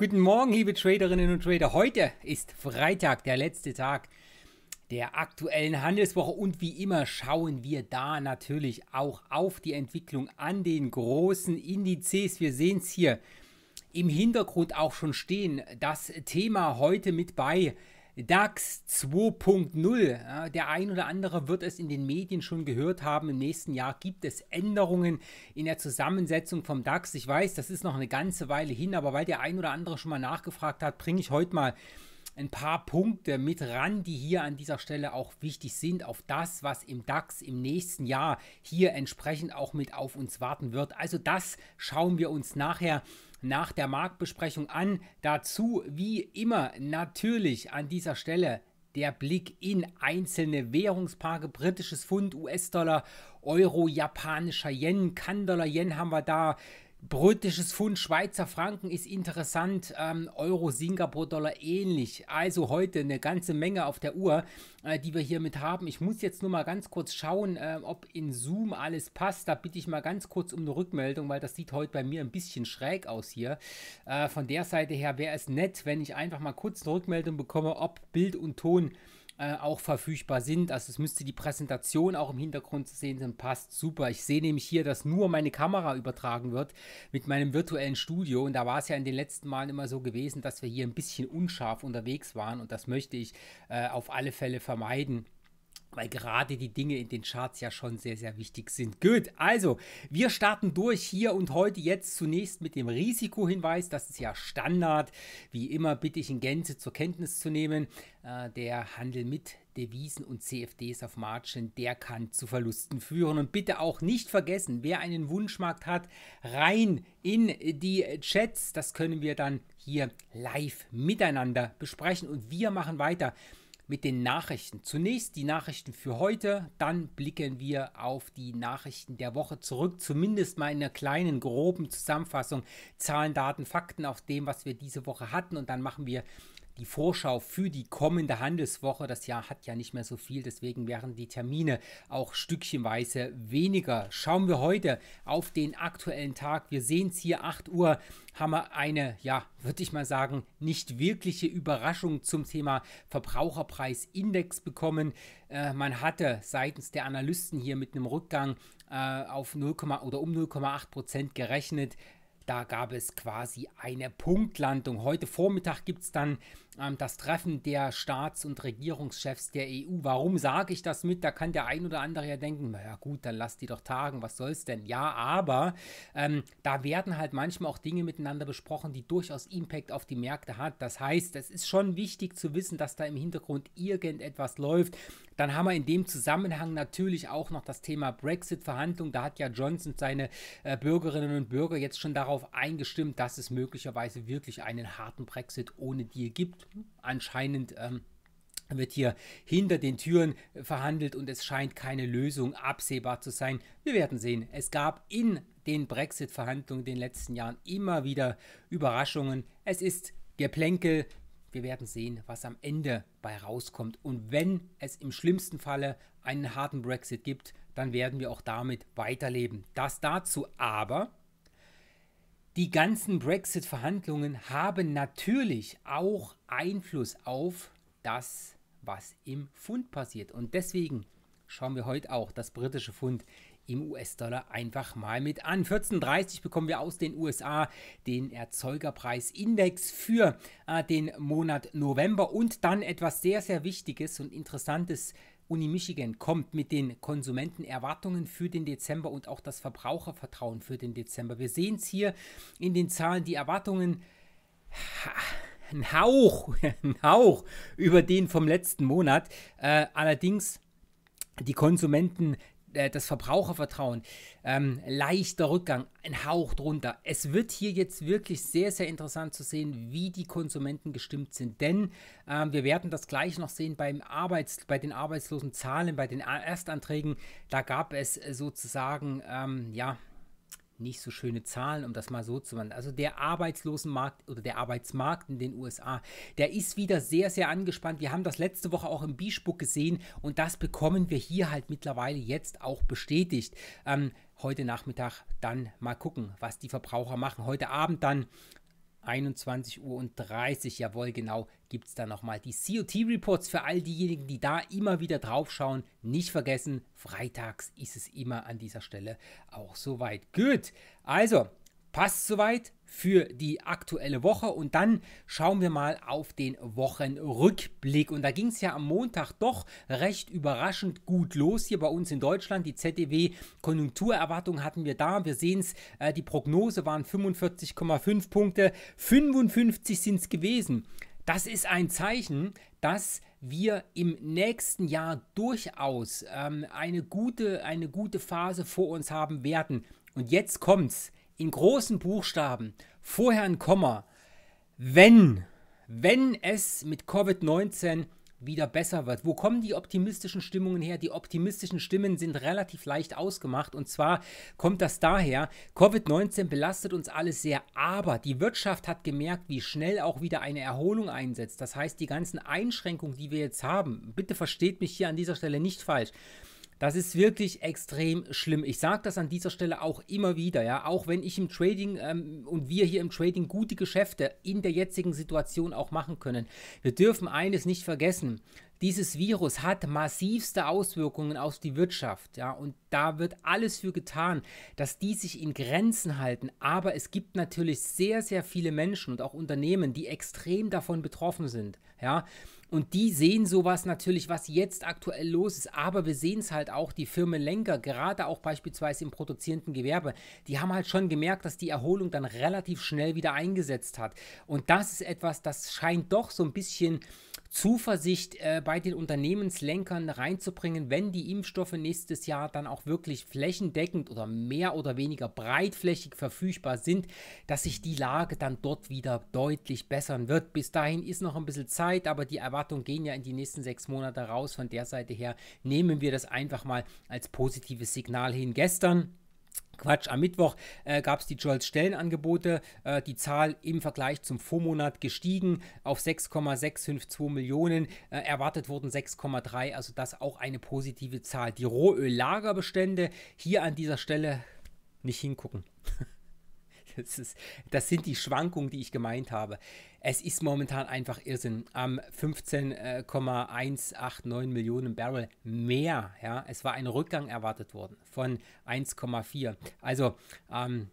Guten Morgen, liebe Traderinnen und Trader. Heute ist Freitag, der letzte Tag der aktuellen Handelswoche und wie immer schauen wir da natürlich auch auf die Entwicklung an den großen Indizes. Wir sehen es hier im Hintergrund auch schon stehen. Das Thema heute mit bei DAX 2.0. Der ein oder andere wird es in den Medien schon gehört haben. Im nächsten Jahr gibt es Änderungen in der Zusammensetzung vom DAX. Ich weiß, das ist noch eine ganze Weile hin, aber weil der ein oder andere schon mal nachgefragt hat, bringe ich heute mal ein paar Punkte mit ran, die hier an dieser Stelle auch wichtig sind, auf das, was im DAX im nächsten Jahr hier entsprechend auch mit auf uns warten wird. Also das schauen wir uns nachher nach der Marktbesprechung an. Dazu, wie immer, natürlich an dieser Stelle der Blick in einzelne Währungspaare, britisches Pfund, US-Dollar, Euro, japanischer Yen, kan Yen haben wir da, Britisches Pfund, Schweizer Franken ist interessant, ähm, Euro, Singapur-Dollar ähnlich. Also heute eine ganze Menge auf der Uhr, äh, die wir hiermit haben. Ich muss jetzt nur mal ganz kurz schauen, äh, ob in Zoom alles passt. Da bitte ich mal ganz kurz um eine Rückmeldung, weil das sieht heute bei mir ein bisschen schräg aus hier. Äh, von der Seite her wäre es nett, wenn ich einfach mal kurz eine Rückmeldung bekomme, ob Bild und Ton äh, äh, auch verfügbar sind. Also es müsste die Präsentation auch im Hintergrund zu sehen sein. Passt super. Ich sehe nämlich hier, dass nur meine Kamera übertragen wird mit meinem virtuellen Studio. Und da war es ja in den letzten Malen immer so gewesen, dass wir hier ein bisschen unscharf unterwegs waren. Und das möchte ich äh, auf alle Fälle vermeiden weil gerade die Dinge in den Charts ja schon sehr, sehr wichtig sind. Gut, also wir starten durch hier und heute jetzt zunächst mit dem Risikohinweis. Das ist ja Standard. Wie immer bitte ich in Gänze zur Kenntnis zu nehmen. Äh, der Handel mit Devisen und CFDs auf Margin, der kann zu Verlusten führen. Und bitte auch nicht vergessen, wer einen Wunschmarkt hat, rein in die Chats. Das können wir dann hier live miteinander besprechen. Und wir machen weiter mit den Nachrichten. Zunächst die Nachrichten für heute, dann blicken wir auf die Nachrichten der Woche zurück, zumindest mal in einer kleinen, groben Zusammenfassung. Zahlen, Daten, Fakten auf dem, was wir diese Woche hatten und dann machen wir die Vorschau für die kommende Handelswoche. Das Jahr hat ja nicht mehr so viel, deswegen wären die Termine auch stückchenweise weniger. Schauen wir heute auf den aktuellen Tag. Wir sehen es hier, 8 Uhr haben wir eine, ja, würde ich mal sagen, nicht wirkliche Überraschung zum Thema Verbraucherpreisindex bekommen. Äh, man hatte seitens der Analysten hier mit einem Rückgang äh, auf 0, oder um 0,8 Prozent gerechnet. Da gab es quasi eine Punktlandung. Heute Vormittag gibt es dann ähm, das Treffen der Staats- und Regierungschefs der EU. Warum sage ich das mit? Da kann der ein oder andere ja denken, naja gut, dann lass die doch tagen, was soll's denn? Ja, aber ähm, da werden halt manchmal auch Dinge miteinander besprochen, die durchaus Impact auf die Märkte hat. Das heißt, es ist schon wichtig zu wissen, dass da im Hintergrund irgendetwas läuft. Dann haben wir in dem Zusammenhang natürlich auch noch das Thema Brexit-Verhandlung. Da hat ja Johnson seine äh, Bürgerinnen und Bürger jetzt schon darauf eingestimmt, dass es möglicherweise wirklich einen harten Brexit ohne Deal gibt Anscheinend ähm, wird hier hinter den Türen verhandelt und es scheint keine Lösung absehbar zu sein. Wir werden sehen. Es gab in den Brexit-Verhandlungen in den letzten Jahren immer wieder Überraschungen. Es ist Geplänkel. Wir werden sehen, was am Ende bei rauskommt. Und wenn es im schlimmsten Falle einen harten Brexit gibt, dann werden wir auch damit weiterleben. Das dazu aber die ganzen Brexit-Verhandlungen haben natürlich auch Einfluss auf das, was im Pfund passiert. Und deswegen schauen wir heute auch das britische Pfund im US-Dollar einfach mal mit an. 14,30 bekommen wir aus den USA den Erzeugerpreisindex für äh, den Monat November und dann etwas sehr, sehr Wichtiges und Interessantes Uni Michigan kommt mit den Konsumentenerwartungen für den Dezember und auch das Verbrauchervertrauen für den Dezember. Wir sehen es hier in den Zahlen, die Erwartungen. Ein Hauch, ein Hauch über den vom letzten Monat. Äh, allerdings die Konsumenten äh, das Verbrauchervertrauen, ähm, leichter Rückgang, ein Hauch drunter. Es wird hier jetzt wirklich sehr, sehr interessant zu sehen, wie die Konsumenten gestimmt sind. Denn ähm, wir werden das gleich noch sehen beim Arbeits-, bei den Arbeitslosenzahlen, bei den Erstanträgen. Da gab es sozusagen, ähm, ja, nicht so schöne Zahlen, um das mal so zu machen. Also der Arbeitslosenmarkt oder der Arbeitsmarkt in den USA, der ist wieder sehr, sehr angespannt. Wir haben das letzte Woche auch im Bischbuck gesehen und das bekommen wir hier halt mittlerweile jetzt auch bestätigt. Ähm, heute Nachmittag dann mal gucken, was die Verbraucher machen. Heute Abend dann 21 Uhr und 30, jawohl, genau, gibt es da nochmal die COT-Reports für all diejenigen, die da immer wieder drauf schauen. Nicht vergessen, freitags ist es immer an dieser Stelle auch soweit. Gut, also passt soweit, für die aktuelle Woche und dann schauen wir mal auf den Wochenrückblick. Und da ging es ja am Montag doch recht überraschend gut los hier bei uns in Deutschland. Die ZDW-Konjunkturerwartung hatten wir da. Wir sehen es, äh, die Prognose waren 45,5 Punkte, 55 sind es gewesen. Das ist ein Zeichen, dass wir im nächsten Jahr durchaus ähm, eine, gute, eine gute Phase vor uns haben werden. Und jetzt kommt's in großen Buchstaben, vorher ein Komma, wenn, wenn es mit Covid-19 wieder besser wird. Wo kommen die optimistischen Stimmungen her? Die optimistischen Stimmen sind relativ leicht ausgemacht und zwar kommt das daher, Covid-19 belastet uns alles sehr, aber die Wirtschaft hat gemerkt, wie schnell auch wieder eine Erholung einsetzt. Das heißt, die ganzen Einschränkungen, die wir jetzt haben, bitte versteht mich hier an dieser Stelle nicht falsch, das ist wirklich extrem schlimm. Ich sage das an dieser Stelle auch immer wieder, ja. Auch wenn ich im Trading ähm, und wir hier im Trading gute Geschäfte in der jetzigen Situation auch machen können. Wir dürfen eines nicht vergessen. Dieses Virus hat massivste Auswirkungen auf die Wirtschaft, ja, und da wird alles für getan, dass die sich in Grenzen halten. Aber es gibt natürlich sehr, sehr viele Menschen und auch Unternehmen, die extrem davon betroffen sind, ja. Und die sehen sowas natürlich, was jetzt aktuell los ist. Aber wir sehen es halt auch, die Firmen Lenker, gerade auch beispielsweise im produzierenden Gewerbe, die haben halt schon gemerkt, dass die Erholung dann relativ schnell wieder eingesetzt hat. Und das ist etwas, das scheint doch so ein bisschen Zuversicht äh, bei den Unternehmenslenkern reinzubringen, wenn die Impfstoffe nächstes Jahr dann auch wirklich flächendeckend oder mehr oder weniger breitflächig verfügbar sind, dass sich die Lage dann dort wieder deutlich bessern wird. Bis dahin ist noch ein bisschen Zeit, aber die Erwartungen gehen ja in die nächsten sechs Monate raus. Von der Seite her nehmen wir das einfach mal als positives Signal hin. Gestern Quatsch, am Mittwoch äh, gab es die Jolts-Stellenangebote. Äh, die Zahl im Vergleich zum Vormonat gestiegen auf 6,652 Millionen. Äh, erwartet wurden 6,3, also das auch eine positive Zahl. Die Rohöllagerbestände hier an dieser Stelle nicht hingucken. das, ist, das sind die Schwankungen, die ich gemeint habe. Es ist momentan einfach Irrsinn. Am 15,189 Millionen Barrel mehr. Ja, es war ein Rückgang erwartet worden von 1,4. Also ähm,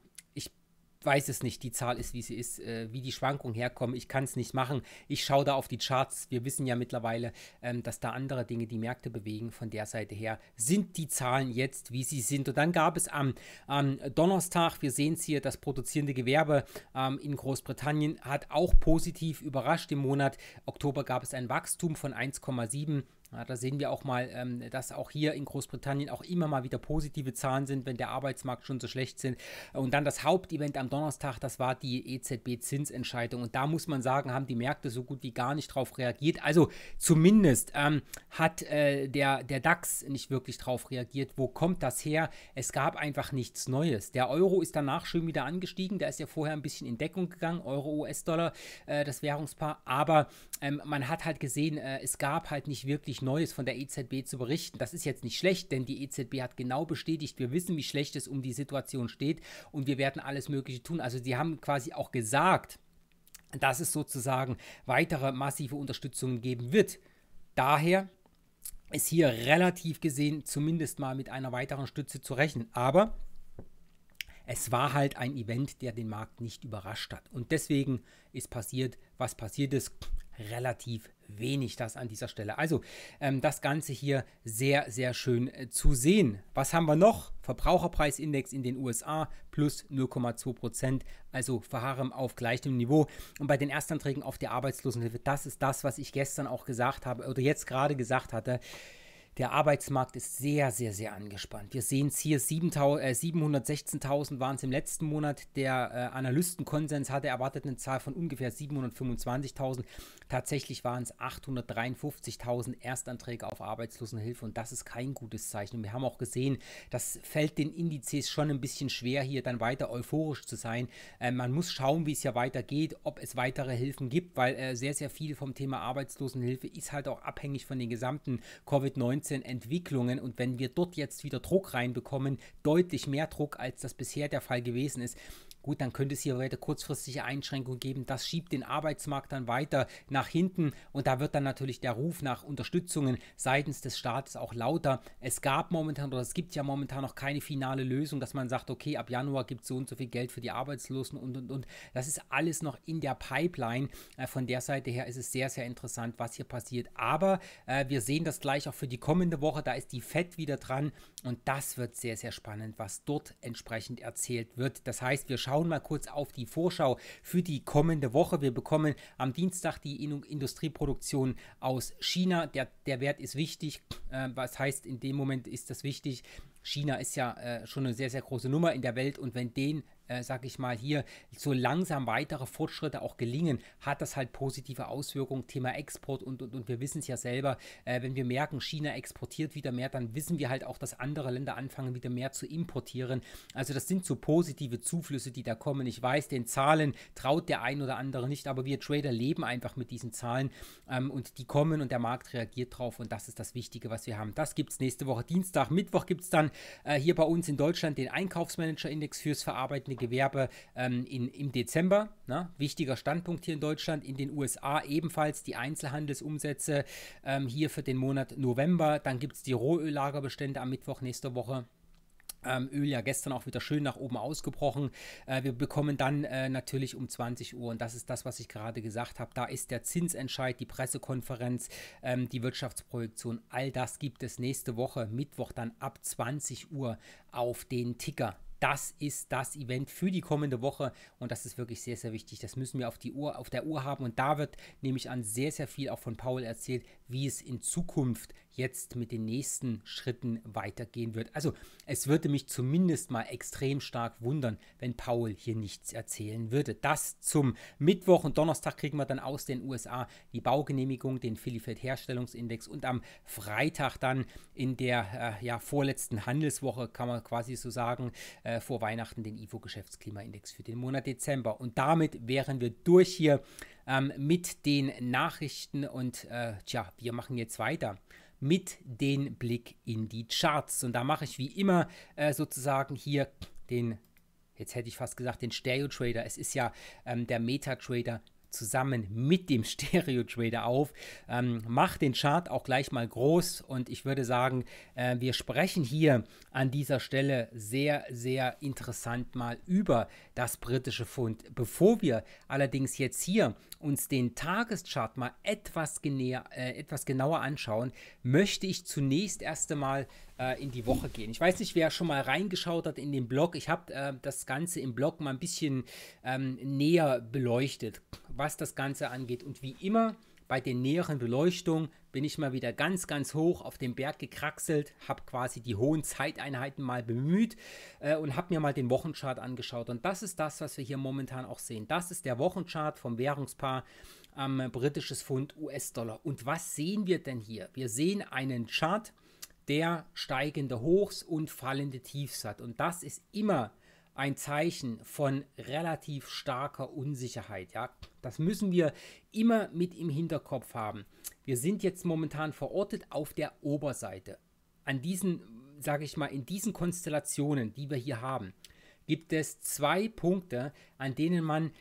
weiß es nicht, die Zahl ist, wie sie ist, äh, wie die Schwankungen herkommen. Ich kann es nicht machen. Ich schaue da auf die Charts. Wir wissen ja mittlerweile, ähm, dass da andere Dinge die Märkte bewegen. Von der Seite her sind die Zahlen jetzt, wie sie sind. Und dann gab es am, am Donnerstag, wir sehen es hier, das produzierende Gewerbe ähm, in Großbritannien hat auch positiv überrascht. Im Monat Oktober gab es ein Wachstum von 1,7 ja, da sehen wir auch mal, ähm, dass auch hier in Großbritannien auch immer mal wieder positive Zahlen sind, wenn der Arbeitsmarkt schon so schlecht sind. Und dann das Hauptevent am Donnerstag, das war die EZB-Zinsentscheidung. Und da muss man sagen, haben die Märkte so gut wie gar nicht drauf reagiert. Also zumindest ähm, hat äh, der, der DAX nicht wirklich drauf reagiert. Wo kommt das her? Es gab einfach nichts Neues. Der Euro ist danach schön wieder angestiegen. Der ist ja vorher ein bisschen in Deckung gegangen. Euro, US-Dollar, äh, das Währungspaar. Aber ähm, man hat halt gesehen, äh, es gab halt nicht wirklich Neues von der EZB zu berichten. Das ist jetzt nicht schlecht, denn die EZB hat genau bestätigt, wir wissen, wie schlecht es um die Situation steht und wir werden alles Mögliche tun. Also sie haben quasi auch gesagt, dass es sozusagen weitere massive Unterstützung geben wird. Daher ist hier relativ gesehen zumindest mal mit einer weiteren Stütze zu rechnen. Aber es war halt ein Event, der den Markt nicht überrascht hat. Und deswegen ist passiert, was passiert ist, relativ wenig das an dieser Stelle. Also ähm, das Ganze hier sehr, sehr schön äh, zu sehen. Was haben wir noch? Verbraucherpreisindex in den USA plus 0,2 Prozent, also verharren auf gleichem Niveau. Und bei den Erstanträgen auf die Arbeitslosenhilfe, das ist das, was ich gestern auch gesagt habe oder jetzt gerade gesagt hatte. Der Arbeitsmarkt ist sehr, sehr, sehr angespannt. Wir sehen es hier, 716.000 waren es im letzten Monat. Der äh, Analystenkonsens hatte erwartet eine Zahl von ungefähr 725.000. Tatsächlich waren es 853.000 Erstanträge auf Arbeitslosenhilfe und das ist kein gutes Zeichen. Und wir haben auch gesehen, das fällt den Indizes schon ein bisschen schwer, hier dann weiter euphorisch zu sein. Äh, man muss schauen, wie es ja weitergeht, ob es weitere Hilfen gibt, weil äh, sehr, sehr viel vom Thema Arbeitslosenhilfe ist halt auch abhängig von den gesamten Covid-19. Entwicklungen und wenn wir dort jetzt wieder Druck reinbekommen, deutlich mehr Druck, als das bisher der Fall gewesen ist, Gut, dann könnte es hier weiter kurzfristige Einschränkungen geben. Das schiebt den Arbeitsmarkt dann weiter nach hinten und da wird dann natürlich der Ruf nach Unterstützungen seitens des Staates auch lauter. Es gab momentan oder es gibt ja momentan noch keine finale Lösung, dass man sagt, okay, ab Januar gibt es so und so viel Geld für die Arbeitslosen und und und. Das ist alles noch in der Pipeline. Äh, von der Seite her ist es sehr, sehr interessant, was hier passiert. Aber äh, wir sehen das gleich auch für die kommende Woche. Da ist die FED wieder dran und das wird sehr, sehr spannend, was dort entsprechend erzählt wird. Das heißt, wir schauen schauen mal kurz auf die Vorschau für die kommende Woche. Wir bekommen am Dienstag die Industrieproduktion aus China. Der, der Wert ist wichtig. Äh, was heißt, in dem Moment ist das wichtig. China ist ja äh, schon eine sehr, sehr große Nummer in der Welt und wenn den äh, sag ich mal, hier so langsam weitere Fortschritte auch gelingen, hat das halt positive Auswirkungen, Thema Export und, und, und wir wissen es ja selber, äh, wenn wir merken, China exportiert wieder mehr, dann wissen wir halt auch, dass andere Länder anfangen, wieder mehr zu importieren. Also das sind so positive Zuflüsse, die da kommen. Ich weiß, den Zahlen traut der ein oder andere nicht, aber wir Trader leben einfach mit diesen Zahlen ähm, und die kommen und der Markt reagiert drauf und das ist das Wichtige, was wir haben. Das gibt es nächste Woche Dienstag. Mittwoch gibt es dann äh, hier bei uns in Deutschland den Einkaufsmanager-Index fürs Verarbeiten Gewerbe ähm, in, im Dezember. Ne? Wichtiger Standpunkt hier in Deutschland. In den USA ebenfalls die Einzelhandelsumsätze ähm, hier für den Monat November. Dann gibt es die Rohöllagerbestände am Mittwoch nächster Woche. Ähm, Öl ja gestern auch wieder schön nach oben ausgebrochen. Äh, wir bekommen dann äh, natürlich um 20 Uhr, und das ist das, was ich gerade gesagt habe, da ist der Zinsentscheid, die Pressekonferenz, ähm, die Wirtschaftsprojektion, all das gibt es nächste Woche, Mittwoch dann ab 20 Uhr auf den Ticker das ist das Event für die kommende Woche und das ist wirklich sehr, sehr wichtig. Das müssen wir auf, die Uhr, auf der Uhr haben und da wird nämlich an sehr, sehr viel auch von Paul erzählt, wie es in Zukunft jetzt mit den nächsten Schritten weitergehen wird. Also es würde mich zumindest mal extrem stark wundern, wenn Paul hier nichts erzählen würde. Das zum Mittwoch und Donnerstag kriegen wir dann aus den USA die Baugenehmigung, den Filifeld Herstellungsindex und am Freitag dann in der äh, ja, vorletzten Handelswoche kann man quasi so sagen, äh, vor Weihnachten den IFO Geschäftsklimaindex für den Monat Dezember. Und damit wären wir durch hier ähm, mit den Nachrichten und äh, tja, wir machen jetzt weiter mit dem Blick in die Charts. Und da mache ich wie immer äh, sozusagen hier den jetzt hätte ich fast gesagt, den Stereo-Trader. Es ist ja ähm, der Meta-Trader zusammen mit dem Stereo Trader auf. Ähm, macht den Chart auch gleich mal groß und ich würde sagen, äh, wir sprechen hier an dieser Stelle sehr, sehr interessant mal über das britische Pfund. Bevor wir allerdings jetzt hier uns den Tageschart mal etwas, genäher, äh, etwas genauer anschauen, möchte ich zunächst erst einmal äh, in die Woche gehen. Ich weiß nicht, wer schon mal reingeschaut hat in den Blog. Ich habe äh, das Ganze im Blog mal ein bisschen ähm, näher beleuchtet, was das Ganze angeht. Und wie immer bei den näheren Beleuchtungen bin ich mal wieder ganz, ganz hoch auf den Berg gekraxelt, habe quasi die hohen Zeiteinheiten mal bemüht äh, und habe mir mal den Wochenchart angeschaut. Und das ist das, was wir hier momentan auch sehen. Das ist der Wochenchart vom Währungspaar am ähm, britisches Pfund US-Dollar. Und was sehen wir denn hier? Wir sehen einen Chart, der steigende Hochs und fallende Tiefs hat. Und das ist immer ein Zeichen von relativ starker Unsicherheit. Ja? Das müssen wir immer mit im Hinterkopf haben. Wir sind jetzt momentan verortet auf der Oberseite. An diesen, sage ich mal, in diesen Konstellationen, die wir hier haben, gibt es zwei Punkte, an denen man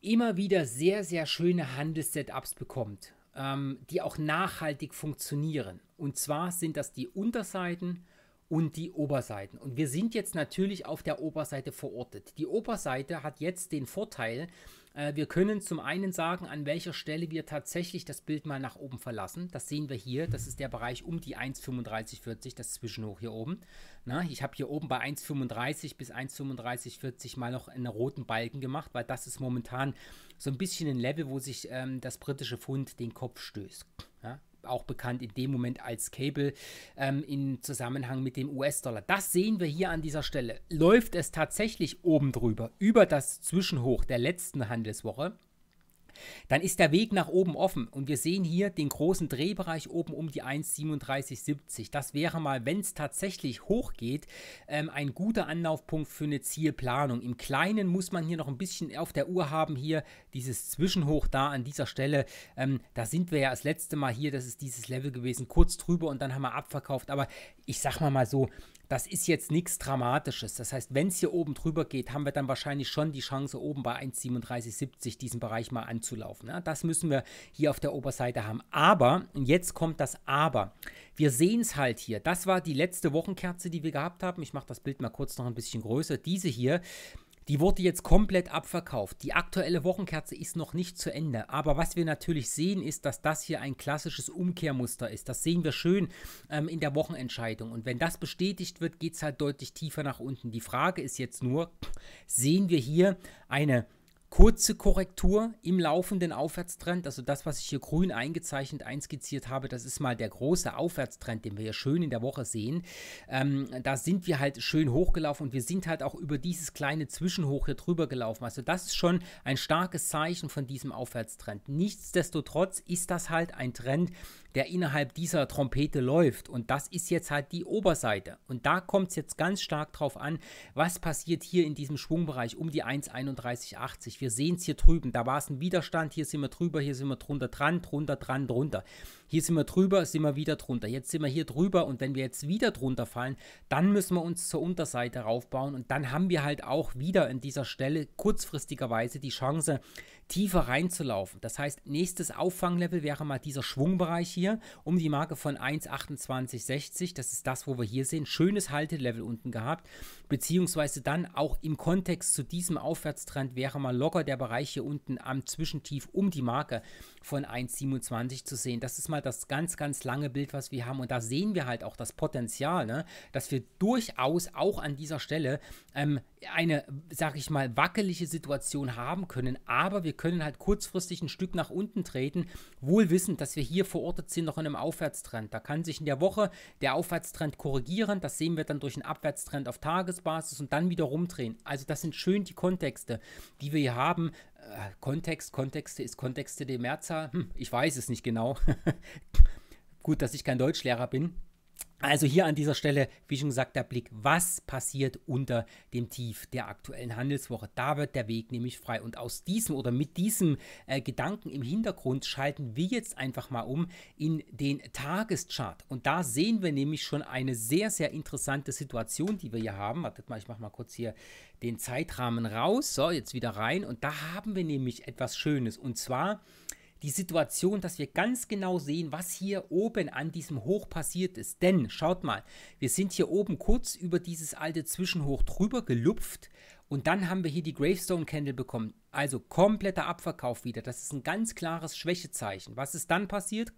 immer wieder sehr, sehr schöne Handelssetups bekommt ähm, die auch nachhaltig funktionieren. Und zwar sind das die Unterseiten und die Oberseiten. Und wir sind jetzt natürlich auf der Oberseite verortet. Die Oberseite hat jetzt den Vorteil, äh, wir können zum einen sagen, an welcher Stelle wir tatsächlich das Bild mal nach oben verlassen. Das sehen wir hier. Das ist der Bereich um die 1,3540, das Zwischenhoch hier oben. Na, ich habe hier oben bei 1,35 bis 1,3540 mal noch einen roten Balken gemacht, weil das ist momentan so ein bisschen ein Level, wo sich ähm, das britische Pfund den Kopf stößt. Ja? Auch bekannt in dem Moment als Cable ähm, im Zusammenhang mit dem US-Dollar. Das sehen wir hier an dieser Stelle. Läuft es tatsächlich oben drüber, über das Zwischenhoch der letzten Handelswoche, dann ist der Weg nach oben offen. Und wir sehen hier den großen Drehbereich oben um die 1,3770. Das wäre mal, wenn es tatsächlich hochgeht, ähm, ein guter Anlaufpunkt für eine Zielplanung. Im Kleinen muss man hier noch ein bisschen auf der Uhr haben, hier dieses Zwischenhoch da an dieser Stelle. Ähm, da sind wir ja das letzte Mal hier, das ist dieses Level gewesen, kurz drüber und dann haben wir abverkauft. Aber ich sag mal mal so, das ist jetzt nichts Dramatisches. Das heißt, wenn es hier oben drüber geht, haben wir dann wahrscheinlich schon die Chance, oben bei 1,3770 diesen Bereich mal anzulaufen. Ja, ne? das müssen wir hier auf der Oberseite haben. Aber, und jetzt kommt das Aber. Wir sehen es halt hier. Das war die letzte Wochenkerze, die wir gehabt haben. Ich mache das Bild mal kurz noch ein bisschen größer. Diese hier die wurde jetzt komplett abverkauft. Die aktuelle Wochenkerze ist noch nicht zu Ende. Aber was wir natürlich sehen, ist, dass das hier ein klassisches Umkehrmuster ist. Das sehen wir schön ähm, in der Wochenentscheidung. Und wenn das bestätigt wird, geht es halt deutlich tiefer nach unten. Die Frage ist jetzt nur, sehen wir hier eine kurze Korrektur im laufenden Aufwärtstrend. Also das, was ich hier grün eingezeichnet, einskizziert habe, das ist mal der große Aufwärtstrend, den wir hier schön in der Woche sehen. Ähm, da sind wir halt schön hochgelaufen und wir sind halt auch über dieses kleine Zwischenhoch hier drüber gelaufen. Also das ist schon ein starkes Zeichen von diesem Aufwärtstrend. Nichtsdestotrotz ist das halt ein Trend, der innerhalb dieser Trompete läuft. Und das ist jetzt halt die Oberseite. Und da kommt es jetzt ganz stark drauf an, was passiert hier in diesem Schwungbereich um die 1,3180. Wir sehen es hier drüben. Da war es ein Widerstand. Hier sind wir drüber, hier sind wir drunter dran, drunter dran, drunter. Hier sind wir drüber, sind wir wieder drunter. Jetzt sind wir hier drüber und wenn wir jetzt wieder drunter fallen, dann müssen wir uns zur Unterseite raufbauen und dann haben wir halt auch wieder an dieser Stelle kurzfristigerweise die Chance, tiefer reinzulaufen. Das heißt, nächstes Auffanglevel wäre mal dieser Schwungbereich hier um die Marke von 1,2860. Das ist das, wo wir hier sehen. Schönes Haltelevel unten gehabt beziehungsweise dann auch im Kontext zu diesem Aufwärtstrend wäre mal locker der Bereich hier unten am Zwischentief um die Marke von 1,27 zu sehen. Das ist mal das ganz, ganz lange Bild, was wir haben und da sehen wir halt auch das Potenzial, ne? dass wir durchaus auch an dieser Stelle ähm, eine, sag ich mal, wackelige Situation haben können, aber wir können halt kurzfristig ein Stück nach unten treten, wohl wissend, dass wir hier verortet sind noch in einem Aufwärtstrend. Da kann sich in der Woche der Aufwärtstrend korrigieren, das sehen wir dann durch einen Abwärtstrend auf Tagesbasis und dann wieder rumdrehen. Also das sind schön die Kontexte, die wir hier haben. Äh, Kontext, Kontexte ist Kontexte der Mehrzahl, hm, ich weiß es nicht genau. Gut, dass ich kein Deutschlehrer bin also hier an dieser Stelle, wie schon gesagt, der Blick, was passiert unter dem Tief der aktuellen Handelswoche. Da wird der Weg nämlich frei. Und aus diesem oder mit diesem äh, Gedanken im Hintergrund schalten wir jetzt einfach mal um in den Tageschart. Und da sehen wir nämlich schon eine sehr, sehr interessante Situation, die wir hier haben. Wartet mal, ich mache mal kurz hier den Zeitrahmen raus. So, jetzt wieder rein. Und da haben wir nämlich etwas Schönes. Und zwar die Situation, dass wir ganz genau sehen, was hier oben an diesem Hoch passiert ist. Denn, schaut mal, wir sind hier oben kurz über dieses alte Zwischenhoch drüber gelupft und dann haben wir hier die Gravestone Candle bekommen. Also kompletter Abverkauf wieder. Das ist ein ganz klares Schwächezeichen. Was ist dann passiert?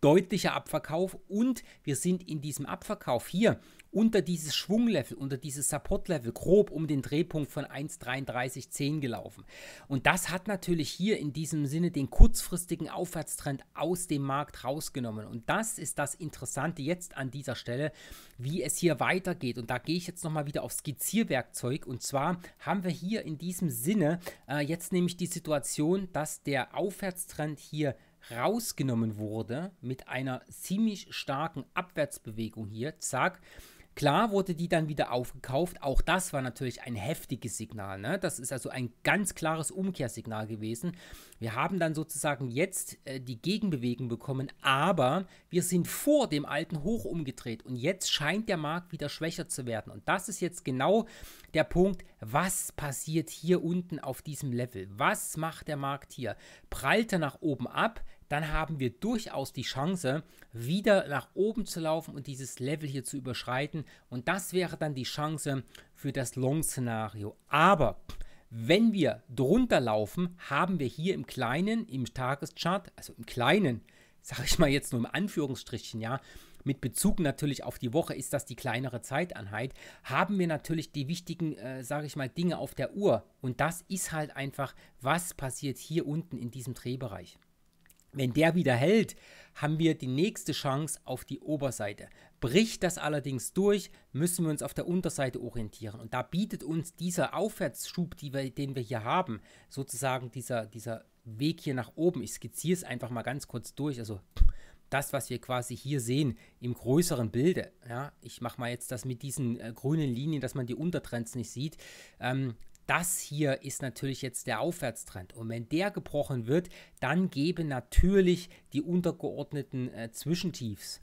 Deutlicher Abverkauf und wir sind in diesem Abverkauf hier unter dieses Schwunglevel, unter dieses Supportlevel grob um den Drehpunkt von 1,3310 gelaufen. Und das hat natürlich hier in diesem Sinne den kurzfristigen Aufwärtstrend aus dem Markt rausgenommen. Und das ist das Interessante jetzt an dieser Stelle, wie es hier weitergeht. Und da gehe ich jetzt nochmal wieder auf Skizzierwerkzeug. Und zwar haben wir hier in diesem Sinne äh, jetzt nämlich die Situation, dass der Aufwärtstrend hier rausgenommen wurde mit einer ziemlich starken Abwärtsbewegung hier. Zack. Klar wurde die dann wieder aufgekauft. Auch das war natürlich ein heftiges Signal. Ne? Das ist also ein ganz klares Umkehrsignal gewesen. Wir haben dann sozusagen jetzt äh, die Gegenbewegung bekommen, aber wir sind vor dem alten Hoch umgedreht und jetzt scheint der Markt wieder schwächer zu werden. Und das ist jetzt genau der Punkt, was passiert hier unten auf diesem Level? Was macht der Markt hier? Prallt er nach oben ab? dann haben wir durchaus die Chance, wieder nach oben zu laufen und dieses Level hier zu überschreiten. Und das wäre dann die Chance für das Long-Szenario. Aber wenn wir drunter laufen, haben wir hier im Kleinen, im Tageschart, also im Kleinen, sage ich mal jetzt nur im Anführungsstrichen, ja, mit Bezug natürlich auf die Woche ist das die kleinere Zeiteinheit, haben wir natürlich die wichtigen, äh, sage ich mal, Dinge auf der Uhr. Und das ist halt einfach, was passiert hier unten in diesem Drehbereich. Wenn der wieder hält, haben wir die nächste Chance auf die Oberseite. Bricht das allerdings durch, müssen wir uns auf der Unterseite orientieren. Und da bietet uns dieser Aufwärtsschub, die wir, den wir hier haben, sozusagen dieser, dieser Weg hier nach oben. Ich skizziere es einfach mal ganz kurz durch. Also das, was wir quasi hier sehen, im größeren Bilde. Ja, ich mache mal jetzt das mit diesen äh, grünen Linien, dass man die Untertrends nicht sieht. Ähm, das hier ist natürlich jetzt der Aufwärtstrend. Und wenn der gebrochen wird, dann geben natürlich die untergeordneten äh, Zwischentiefs,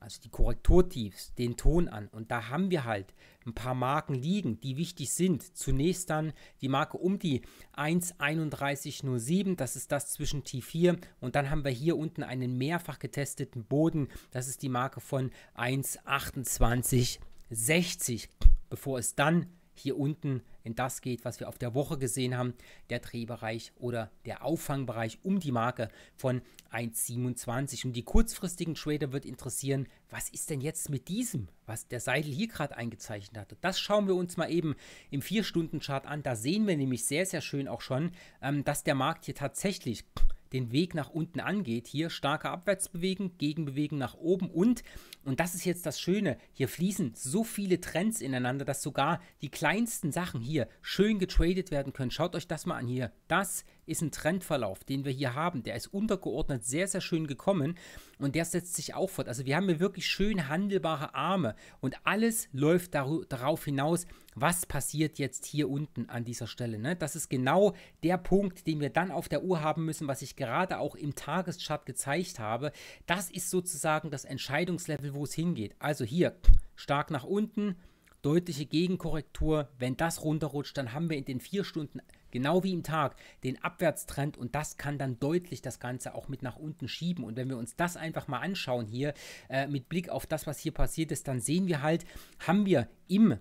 also die Korrekturtiefs, den Ton an. Und da haben wir halt ein paar Marken liegen, die wichtig sind. Zunächst dann die Marke um die 1,3107, das ist das zwischen T4 und dann haben wir hier unten einen mehrfach getesteten Boden, das ist die Marke von 1,2860, bevor es dann hier unten in das geht, was wir auf der Woche gesehen haben, der Drehbereich oder der Auffangbereich um die Marke von 1,27. Und die kurzfristigen Trader wird interessieren, was ist denn jetzt mit diesem, was der Seidel hier gerade eingezeichnet hatte. Das schauen wir uns mal eben im 4-Stunden-Chart an. Da sehen wir nämlich sehr, sehr schön auch schon, ähm, dass der Markt hier tatsächlich den Weg nach unten angeht. Hier starke Abwärtsbewegung, Gegenbewegung nach oben und, und das ist jetzt das Schöne, hier fließen so viele Trends ineinander, dass sogar die kleinsten Sachen hier schön getradet werden können. Schaut euch das mal an hier. Das ist ein Trendverlauf, den wir hier haben. Der ist untergeordnet sehr, sehr schön gekommen und der setzt sich auch fort. Also wir haben hier wirklich schön handelbare Arme und alles läuft darauf hinaus, was passiert jetzt hier unten an dieser Stelle. Ne? Das ist genau der Punkt, den wir dann auf der Uhr haben müssen, was ich gerade auch im Tageschart gezeigt habe. Das ist sozusagen das Entscheidungslevel, wo es hingeht. Also hier stark nach unten, deutliche Gegenkorrektur. Wenn das runterrutscht, dann haben wir in den vier Stunden genau wie im Tag, den Abwärtstrend und das kann dann deutlich das Ganze auch mit nach unten schieben. Und wenn wir uns das einfach mal anschauen hier äh, mit Blick auf das, was hier passiert ist, dann sehen wir halt, haben wir im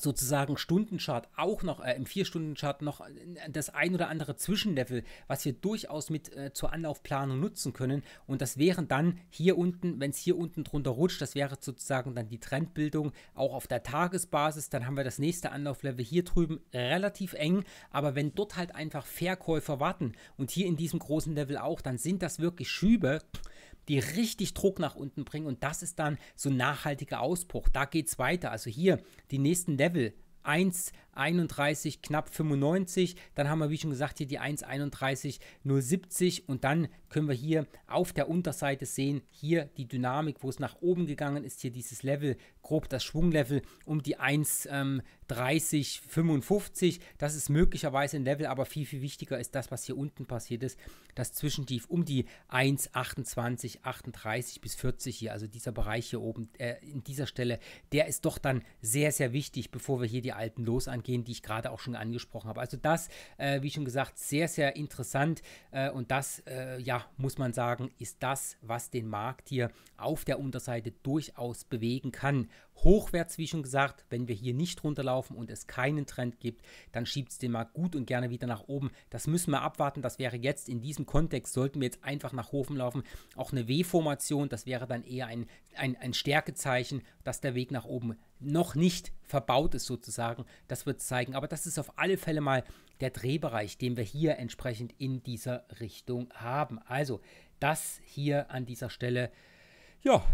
sozusagen Stundenchart auch noch, äh, im Vier-Stunden-Chart noch äh, das ein oder andere Zwischenlevel, was wir durchaus mit äh, zur Anlaufplanung nutzen können. Und das wären dann hier unten, wenn es hier unten drunter rutscht, das wäre sozusagen dann die Trendbildung auch auf der Tagesbasis. Dann haben wir das nächste Anlauflevel hier drüben relativ eng. Aber wenn dort halt einfach Verkäufer warten und hier in diesem großen Level auch, dann sind das wirklich Schübe, die richtig Druck nach unten bringen und das ist dann so ein nachhaltiger Ausbruch. Da geht es weiter. Also hier die nächsten Level 1, 1,31 knapp 95. Dann haben wir, wie schon gesagt, hier die 1,31,070. und dann können wir hier auf der Unterseite sehen, hier die Dynamik, wo es nach oben gegangen ist, hier dieses Level, grob das Schwunglevel um die 1,30,55. ähm, Das ist möglicherweise ein Level, aber viel, viel wichtiger ist das, was hier unten passiert ist, das Zwischentief um die 1,28,38 bis 40 hier, also dieser Bereich hier oben, äh, in dieser Stelle, der ist doch dann sehr, sehr wichtig, bevor wir hier die alten Los angehen gehen, die ich gerade auch schon angesprochen habe. Also das, äh, wie schon gesagt, sehr, sehr interessant äh, und das, äh, ja, muss man sagen, ist das, was den Markt hier auf der Unterseite durchaus bewegen kann. Hochwärts, wie schon gesagt, wenn wir hier nicht runterlaufen und es keinen Trend gibt, dann schiebt es den Markt gut und gerne wieder nach oben. Das müssen wir abwarten. Das wäre jetzt in diesem Kontext, sollten wir jetzt einfach nach oben laufen, auch eine W-Formation. Das wäre dann eher ein, ein, ein Stärkezeichen, dass der Weg nach oben noch nicht verbaut ist sozusagen. Das wird zeigen. Aber das ist auf alle Fälle mal der Drehbereich, den wir hier entsprechend in dieser Richtung haben. Also das hier an dieser Stelle, ja,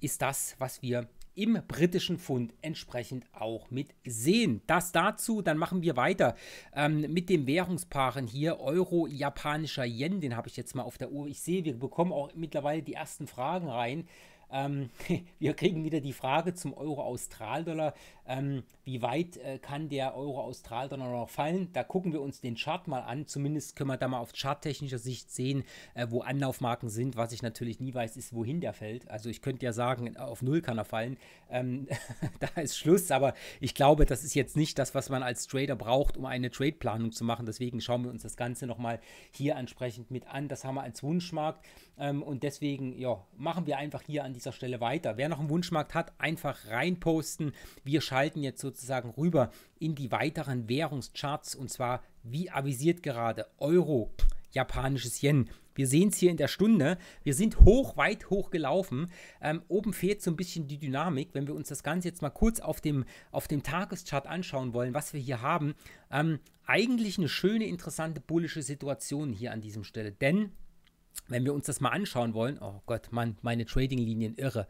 ist das, was wir im britischen Pfund entsprechend auch mit sehen. Das dazu, dann machen wir weiter ähm, mit den Währungspaaren hier. Euro, japanischer Yen, den habe ich jetzt mal auf der Uhr. Ich sehe, wir bekommen auch mittlerweile die ersten Fragen rein. Ähm, wir kriegen wieder die Frage zum Euro-Australdollar. Ähm, wie weit äh, kann der euro austral dollar noch fallen? Da gucken wir uns den Chart mal an. Zumindest können wir da mal auf charttechnischer Sicht sehen, äh, wo Anlaufmarken sind. Was ich natürlich nie weiß, ist, wohin der fällt. Also ich könnte ja sagen, auf Null kann er fallen. Ähm, da ist Schluss. Aber ich glaube, das ist jetzt nicht das, was man als Trader braucht, um eine Trade-Planung zu machen. Deswegen schauen wir uns das Ganze nochmal hier entsprechend mit an. Das haben wir als Wunschmarkt. Ähm, und deswegen ja, machen wir einfach hier an die dieser Stelle weiter. Wer noch einen Wunschmarkt hat, einfach reinposten. Wir schalten jetzt sozusagen rüber in die weiteren Währungscharts und zwar wie avisiert gerade Euro, japanisches Yen. Wir sehen es hier in der Stunde. Wir sind hoch, weit hoch gelaufen. Ähm, oben fehlt so ein bisschen die Dynamik. Wenn wir uns das Ganze jetzt mal kurz auf dem, auf dem Tageschart anschauen wollen, was wir hier haben, ähm, eigentlich eine schöne, interessante bullische Situation hier an diesem Stelle. Denn wenn wir uns das mal anschauen wollen, oh Gott, Mann, meine Trading-Linien irre.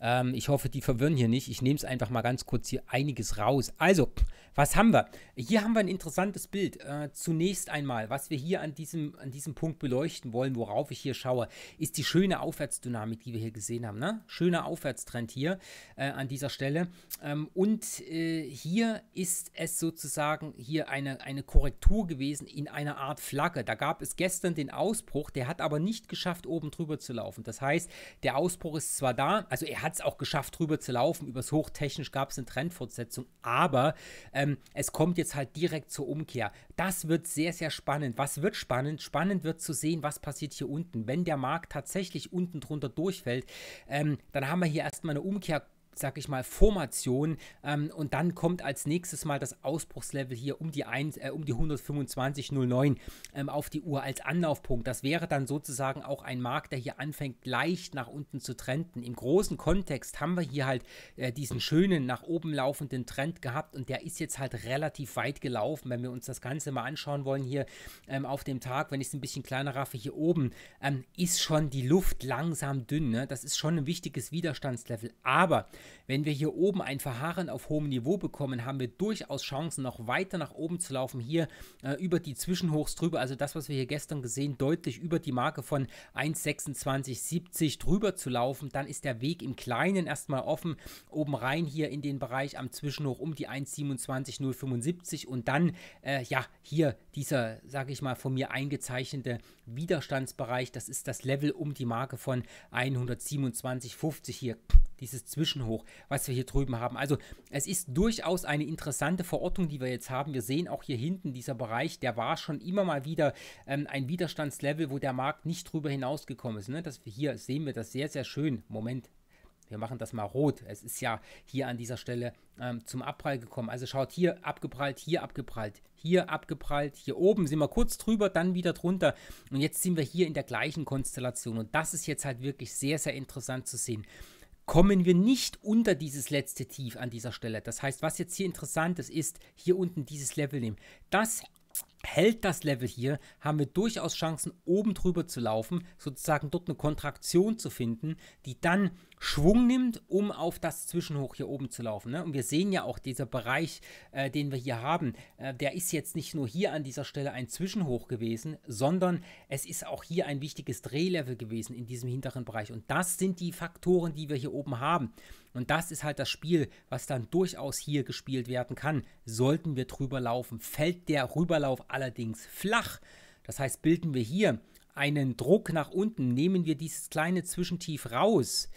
Ähm, ich hoffe, die verwirren hier nicht. Ich nehme es einfach mal ganz kurz hier einiges raus. Also, was haben wir? Hier haben wir ein interessantes Bild. Äh, zunächst einmal, was wir hier an diesem, an diesem Punkt beleuchten wollen, worauf ich hier schaue, ist die schöne Aufwärtsdynamik, die wir hier gesehen haben. Ne? Schöner Aufwärtstrend hier äh, an dieser Stelle. Ähm, und äh, hier ist es sozusagen hier eine, eine Korrektur gewesen in einer Art Flagge. Da gab es gestern den Ausbruch, der hat aber nicht geschafft, oben drüber zu laufen. Das heißt, der Ausbruch ist zwar da, also er hat es auch geschafft, drüber zu laufen. Übers Hochtechnisch gab es eine Trendfortsetzung, aber äh, ähm, es kommt jetzt halt direkt zur Umkehr. Das wird sehr, sehr spannend. Was wird spannend? Spannend wird zu sehen, was passiert hier unten. Wenn der Markt tatsächlich unten drunter durchfällt, ähm, dann haben wir hier erstmal eine Umkehr sag ich mal, Formation. Ähm, und dann kommt als nächstes mal das Ausbruchslevel hier um die, äh, um die 125,09 ähm, auf die Uhr als Anlaufpunkt. Das wäre dann sozusagen auch ein Markt, der hier anfängt, leicht nach unten zu trenden. Im großen Kontext haben wir hier halt äh, diesen schönen nach oben laufenden Trend gehabt und der ist jetzt halt relativ weit gelaufen. Wenn wir uns das Ganze mal anschauen wollen hier ähm, auf dem Tag, wenn ich es ein bisschen kleiner raffe, hier oben ähm, ist schon die Luft langsam dünn. Ne? Das ist schon ein wichtiges Widerstandslevel. Aber wenn wir hier oben ein Verharren auf hohem Niveau bekommen, haben wir durchaus Chancen, noch weiter nach oben zu laufen. Hier äh, über die Zwischenhochs drüber, also das, was wir hier gestern gesehen, deutlich über die Marke von 1,2670 drüber zu laufen. Dann ist der Weg im Kleinen erstmal offen, oben rein hier in den Bereich am Zwischenhoch um die 1,27075 und dann, äh, ja, hier dieser, sage ich mal, von mir eingezeichnete Widerstandsbereich, das ist das Level um die Marke von 127,50 hier dieses Zwischenhoch, was wir hier drüben haben. Also es ist durchaus eine interessante Verortung, die wir jetzt haben. Wir sehen auch hier hinten, dieser Bereich, der war schon immer mal wieder ähm, ein Widerstandslevel, wo der Markt nicht drüber hinausgekommen ist. Ne? Dass hier sehen wir das sehr, sehr schön. Moment, wir machen das mal rot. Es ist ja hier an dieser Stelle ähm, zum Abprall gekommen. Also schaut hier abgeprallt, hier abgeprallt, hier abgeprallt, hier oben sind wir kurz drüber, dann wieder drunter. Und jetzt sind wir hier in der gleichen Konstellation. Und das ist jetzt halt wirklich sehr, sehr interessant zu sehen kommen wir nicht unter dieses letzte Tief an dieser Stelle. Das heißt, was jetzt hier interessant ist, ist hier unten dieses Level nehmen. Das hält das Level hier, haben wir durchaus Chancen, oben drüber zu laufen, sozusagen dort eine Kontraktion zu finden, die dann Schwung nimmt, um auf das Zwischenhoch hier oben zu laufen. Ne? Und wir sehen ja auch, dieser Bereich, äh, den wir hier haben, äh, der ist jetzt nicht nur hier an dieser Stelle ein Zwischenhoch gewesen, sondern es ist auch hier ein wichtiges Drehlevel gewesen in diesem hinteren Bereich. Und das sind die Faktoren, die wir hier oben haben. Und das ist halt das Spiel, was dann durchaus hier gespielt werden kann. Sollten wir drüber laufen, fällt der Rüberlauf allerdings flach. Das heißt, bilden wir hier einen Druck nach unten, nehmen wir dieses kleine Zwischentief raus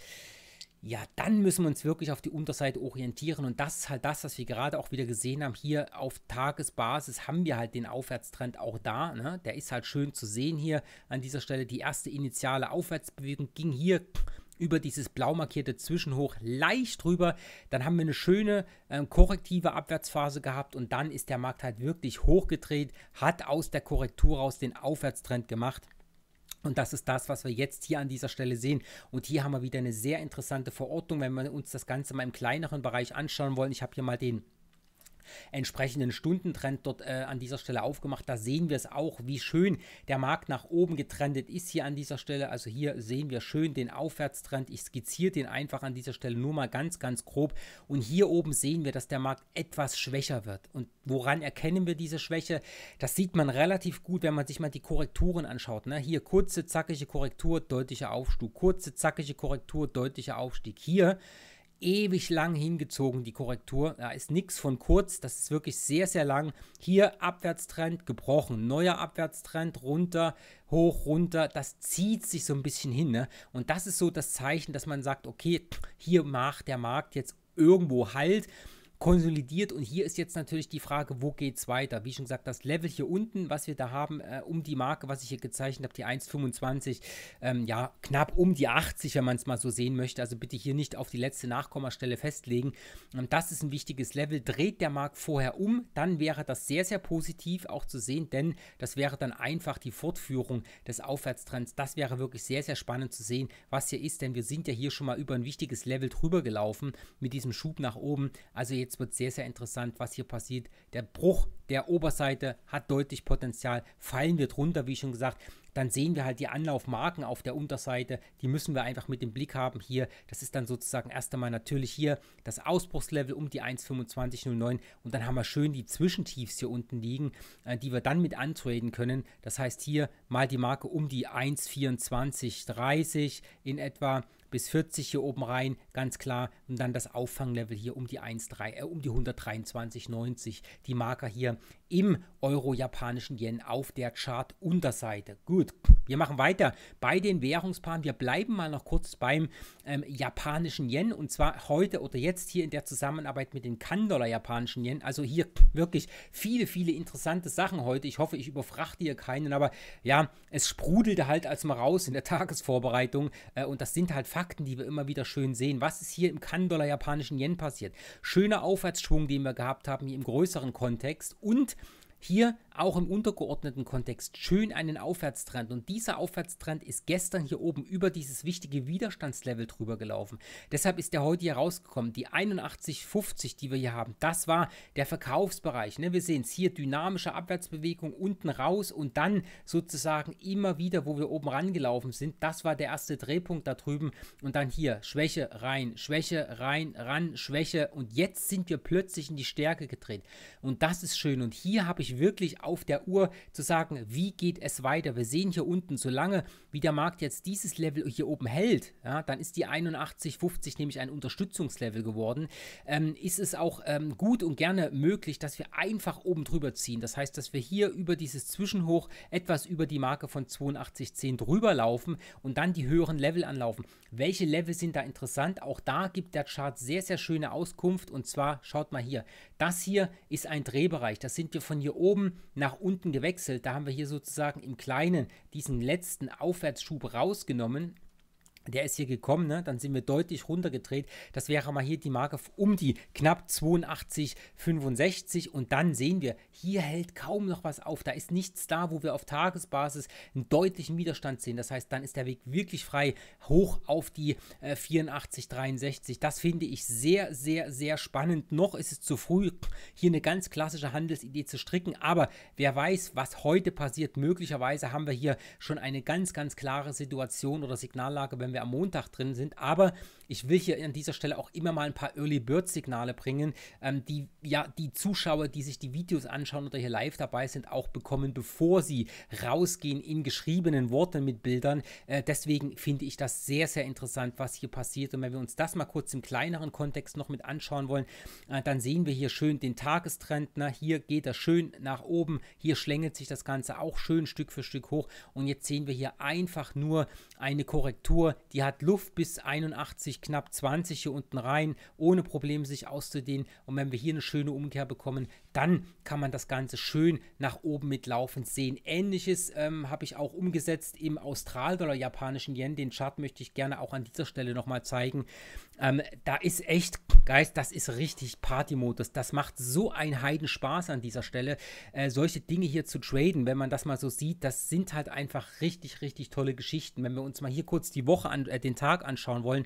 ja, dann müssen wir uns wirklich auf die Unterseite orientieren. Und das ist halt das, was wir gerade auch wieder gesehen haben. Hier auf Tagesbasis haben wir halt den Aufwärtstrend auch da. Ne? Der ist halt schön zu sehen hier an dieser Stelle. Die erste initiale Aufwärtsbewegung ging hier über dieses blau markierte Zwischenhoch leicht rüber. Dann haben wir eine schöne äh, korrektive Abwärtsphase gehabt und dann ist der Markt halt wirklich hochgedreht, hat aus der Korrektur raus den Aufwärtstrend gemacht. Und das ist das, was wir jetzt hier an dieser Stelle sehen. Und hier haben wir wieder eine sehr interessante Verortung, wenn wir uns das Ganze mal im kleineren Bereich anschauen wollen. Ich habe hier mal den entsprechenden Stundentrend dort äh, an dieser Stelle aufgemacht. Da sehen wir es auch, wie schön der Markt nach oben getrendet ist hier an dieser Stelle. Also hier sehen wir schön den Aufwärtstrend. Ich skizziere den einfach an dieser Stelle nur mal ganz, ganz grob. Und hier oben sehen wir, dass der Markt etwas schwächer wird. Und woran erkennen wir diese Schwäche? Das sieht man relativ gut, wenn man sich mal die Korrekturen anschaut. Ne? Hier kurze, zackige Korrektur, deutlicher Aufstieg. Kurze, zackige Korrektur, deutlicher Aufstieg. Hier ewig lang hingezogen, die Korrektur. Da ist nichts von kurz, das ist wirklich sehr, sehr lang. Hier Abwärtstrend gebrochen, neuer Abwärtstrend runter, hoch, runter. Das zieht sich so ein bisschen hin. Ne? Und das ist so das Zeichen, dass man sagt, okay, hier macht der Markt jetzt irgendwo Halt konsolidiert. Und hier ist jetzt natürlich die Frage, wo geht es weiter? Wie schon gesagt, das Level hier unten, was wir da haben, äh, um die Marke, was ich hier gezeichnet habe, die 1,25, ähm, ja, knapp um die 80, wenn man es mal so sehen möchte. Also bitte hier nicht auf die letzte Nachkommastelle festlegen. Ähm, das ist ein wichtiges Level. Dreht der Markt vorher um, dann wäre das sehr, sehr positiv auch zu sehen, denn das wäre dann einfach die Fortführung des Aufwärtstrends. Das wäre wirklich sehr, sehr spannend zu sehen, was hier ist, denn wir sind ja hier schon mal über ein wichtiges Level drüber gelaufen mit diesem Schub nach oben. Also jetzt Jetzt wird sehr, sehr interessant, was hier passiert. Der Bruch der Oberseite hat deutlich Potenzial. Fallen wir drunter, wie schon gesagt, dann sehen wir halt die Anlaufmarken auf der Unterseite. Die müssen wir einfach mit dem Blick haben hier. Das ist dann sozusagen erst einmal natürlich hier das Ausbruchslevel um die 1,2509 und dann haben wir schön die Zwischentiefs hier unten liegen, äh, die wir dann mit antraden können. Das heißt hier mal die Marke um die 1,2430 in etwa bis 40 hier oben rein, ganz klar. Und dann das Auffanglevel hier um die 1,3, äh, um die 123,90. Die Marker hier im euro-japanischen Yen auf der Chart-Unterseite. Gut, wir machen weiter bei den Währungspaaren. Wir bleiben mal noch kurz beim ähm, japanischen Yen und zwar heute oder jetzt hier in der Zusammenarbeit mit dem kan japanischen Yen. Also hier wirklich viele, viele interessante Sachen heute. Ich hoffe, ich überfrachte hier keinen, aber ja, es sprudelte halt als mal raus in der Tagesvorbereitung äh, und das sind halt Fakten, die wir immer wieder schön sehen. Was ist hier im kan japanischen Yen passiert? Schöner Aufwärtsschwung, den wir gehabt haben hier im größeren Kontext und hier auch im untergeordneten Kontext schön einen Aufwärtstrend. Und dieser Aufwärtstrend ist gestern hier oben über dieses wichtige Widerstandslevel drüber gelaufen. Deshalb ist der heute hier rausgekommen. Die 81,50, die wir hier haben, das war der Verkaufsbereich. Ne? Wir sehen es hier, dynamische Abwärtsbewegung unten raus und dann sozusagen immer wieder, wo wir oben rangelaufen sind. Das war der erste Drehpunkt da drüben. Und dann hier, Schwäche rein, Schwäche rein, ran, Schwäche. Und jetzt sind wir plötzlich in die Stärke gedreht. Und das ist schön. Und hier habe ich wirklich auf der Uhr zu sagen, wie geht es weiter. Wir sehen hier unten, solange wie der Markt jetzt dieses Level hier oben hält, ja, dann ist die 81,50 nämlich ein Unterstützungslevel geworden, ähm, ist es auch ähm, gut und gerne möglich, dass wir einfach oben drüber ziehen. Das heißt, dass wir hier über dieses Zwischenhoch etwas über die Marke von 82,10 drüber laufen und dann die höheren Level anlaufen. Welche Level sind da interessant? Auch da gibt der Chart sehr, sehr schöne Auskunft und zwar schaut mal hier. Das hier ist ein Drehbereich. Das sind wir von hier oben nach unten gewechselt. Da haben wir hier sozusagen im Kleinen diesen letzten Aufwärtsschub rausgenommen der ist hier gekommen, ne? dann sind wir deutlich runtergedreht. Das wäre mal hier die Marke um die knapp 82,65 und dann sehen wir, hier hält kaum noch was auf. Da ist nichts da, wo wir auf Tagesbasis einen deutlichen Widerstand sehen. Das heißt, dann ist der Weg wirklich frei hoch auf die äh, 84,63. Das finde ich sehr, sehr, sehr spannend. Noch ist es zu früh, hier eine ganz klassische Handelsidee zu stricken, aber wer weiß, was heute passiert. Möglicherweise haben wir hier schon eine ganz, ganz klare Situation oder Signallage, wenn wir wir am Montag drin sind. Aber ich will hier an dieser Stelle auch immer mal ein paar Early Bird Signale bringen, ähm, die ja die Zuschauer, die sich die Videos anschauen oder hier live dabei sind, auch bekommen, bevor sie rausgehen in geschriebenen Worten mit Bildern. Äh, deswegen finde ich das sehr, sehr interessant, was hier passiert. Und wenn wir uns das mal kurz im kleineren Kontext noch mit anschauen wollen, äh, dann sehen wir hier schön den Tagestrend. Na, ne? hier geht er schön nach oben, hier schlängelt sich das Ganze auch schön Stück für Stück hoch. Und jetzt sehen wir hier einfach nur eine Korrektur die hat Luft bis 81, knapp 20 hier unten rein, ohne Probleme sich auszudehnen. Und wenn wir hier eine schöne Umkehr bekommen, dann kann man das Ganze schön nach oben mitlaufen sehen. Ähnliches ähm, habe ich auch umgesetzt im Australdollar japanischen Yen. Den Chart möchte ich gerne auch an dieser Stelle nochmal zeigen. Ähm, da ist echt, Guys, das ist richtig Partymodus. Das macht so einen Heidenspaß an dieser Stelle, äh, solche Dinge hier zu traden, wenn man das mal so sieht. Das sind halt einfach richtig, richtig tolle Geschichten. Wenn wir uns mal hier kurz die Woche an, äh, den Tag anschauen wollen,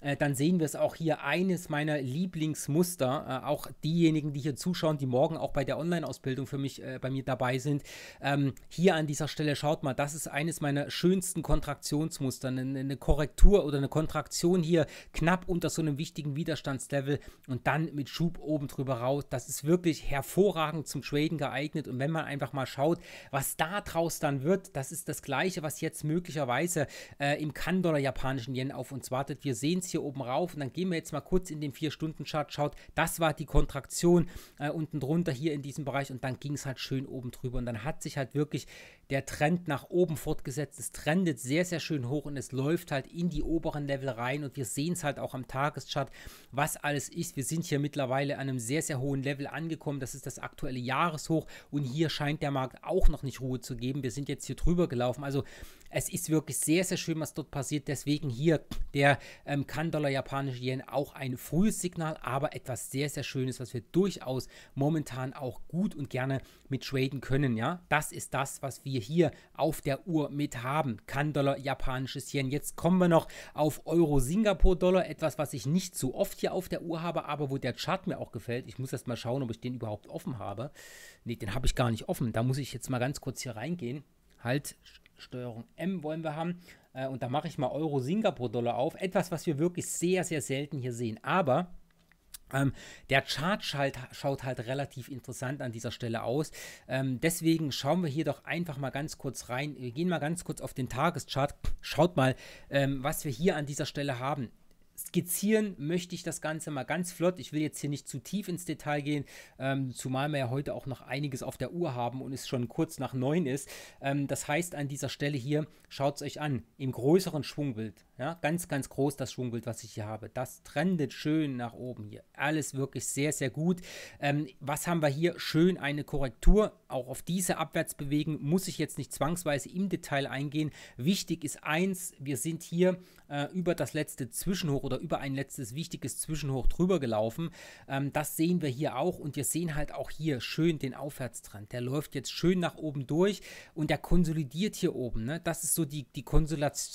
äh, dann sehen wir es auch hier. Eines meiner Lieblingsmuster, äh, auch diejenigen, die hier zuschauen, die morgen auch bei der Online-Ausbildung für mich äh, bei mir dabei sind. Ähm, hier an dieser Stelle schaut mal, das ist eines meiner schönsten Kontraktionsmuster. Eine, eine Korrektur oder eine Kontraktion hier knapp unter so einem wichtigen Widerstandslevel und dann mit Schub oben drüber raus. Das ist wirklich hervorragend zum Traden geeignet. Und wenn man einfach mal schaut, was da draus dann wird, das ist das Gleiche, was jetzt möglicherweise äh, im Kandor japanischen Yen auf uns wartet. Wir sehen es 1 hier oben rauf und dann gehen wir jetzt mal kurz in den 4-Stunden-Chart, schaut, das war die Kontraktion äh, unten drunter hier in diesem Bereich und dann ging es halt schön oben drüber und dann hat sich halt wirklich der Trend nach oben fortgesetzt, es trendet sehr, sehr schön hoch und es läuft halt in die oberen Level rein und wir sehen es halt auch am Tageschart, was alles ist. Wir sind hier mittlerweile an einem sehr, sehr hohen Level angekommen, das ist das aktuelle Jahreshoch und hier scheint der Markt auch noch nicht Ruhe zu geben. Wir sind jetzt hier drüber gelaufen, also es ist wirklich sehr, sehr schön, was dort passiert. Deswegen hier der ähm, kan japanische Yen auch ein frühes Signal, aber etwas sehr, sehr Schönes, was wir durchaus momentan auch gut und gerne mit traden können. Ja, das ist das, was wir hier auf der Uhr mit haben. kan japanisches Yen. Jetzt kommen wir noch auf Euro-Singapur-Dollar, etwas, was ich nicht so oft hier auf der Uhr habe, aber wo der Chart mir auch gefällt. Ich muss erst mal schauen, ob ich den überhaupt offen habe. Ne, den habe ich gar nicht offen. Da muss ich jetzt mal ganz kurz hier reingehen. Halt, Steuerung M wollen wir haben. Äh, und da mache ich mal Euro Singapur-Dollar auf. Etwas, was wir wirklich sehr, sehr selten hier sehen. Aber ähm, der Chart schalt, schaut halt relativ interessant an dieser Stelle aus. Ähm, deswegen schauen wir hier doch einfach mal ganz kurz rein. Wir gehen mal ganz kurz auf den Tageschart. Schaut mal, ähm, was wir hier an dieser Stelle haben skizzieren möchte ich das Ganze mal ganz flott. Ich will jetzt hier nicht zu tief ins Detail gehen, ähm, zumal wir ja heute auch noch einiges auf der Uhr haben und es schon kurz nach neun ist. Ähm, das heißt, an dieser Stelle hier, schaut es euch an, im größeren Schwungbild ja, ganz, ganz groß das Schwungbild, was ich hier habe. Das trendet schön nach oben hier. Alles wirklich sehr, sehr gut. Ähm, was haben wir hier? Schön eine Korrektur. Auch auf diese Abwärtsbewegung muss ich jetzt nicht zwangsweise im Detail eingehen. Wichtig ist eins, wir sind hier äh, über das letzte Zwischenhoch oder über ein letztes wichtiges Zwischenhoch drüber gelaufen. Ähm, das sehen wir hier auch und wir sehen halt auch hier schön den Aufwärtstrend. Der läuft jetzt schön nach oben durch und der konsolidiert hier oben. Ne? Das ist so die, die Konsolidation.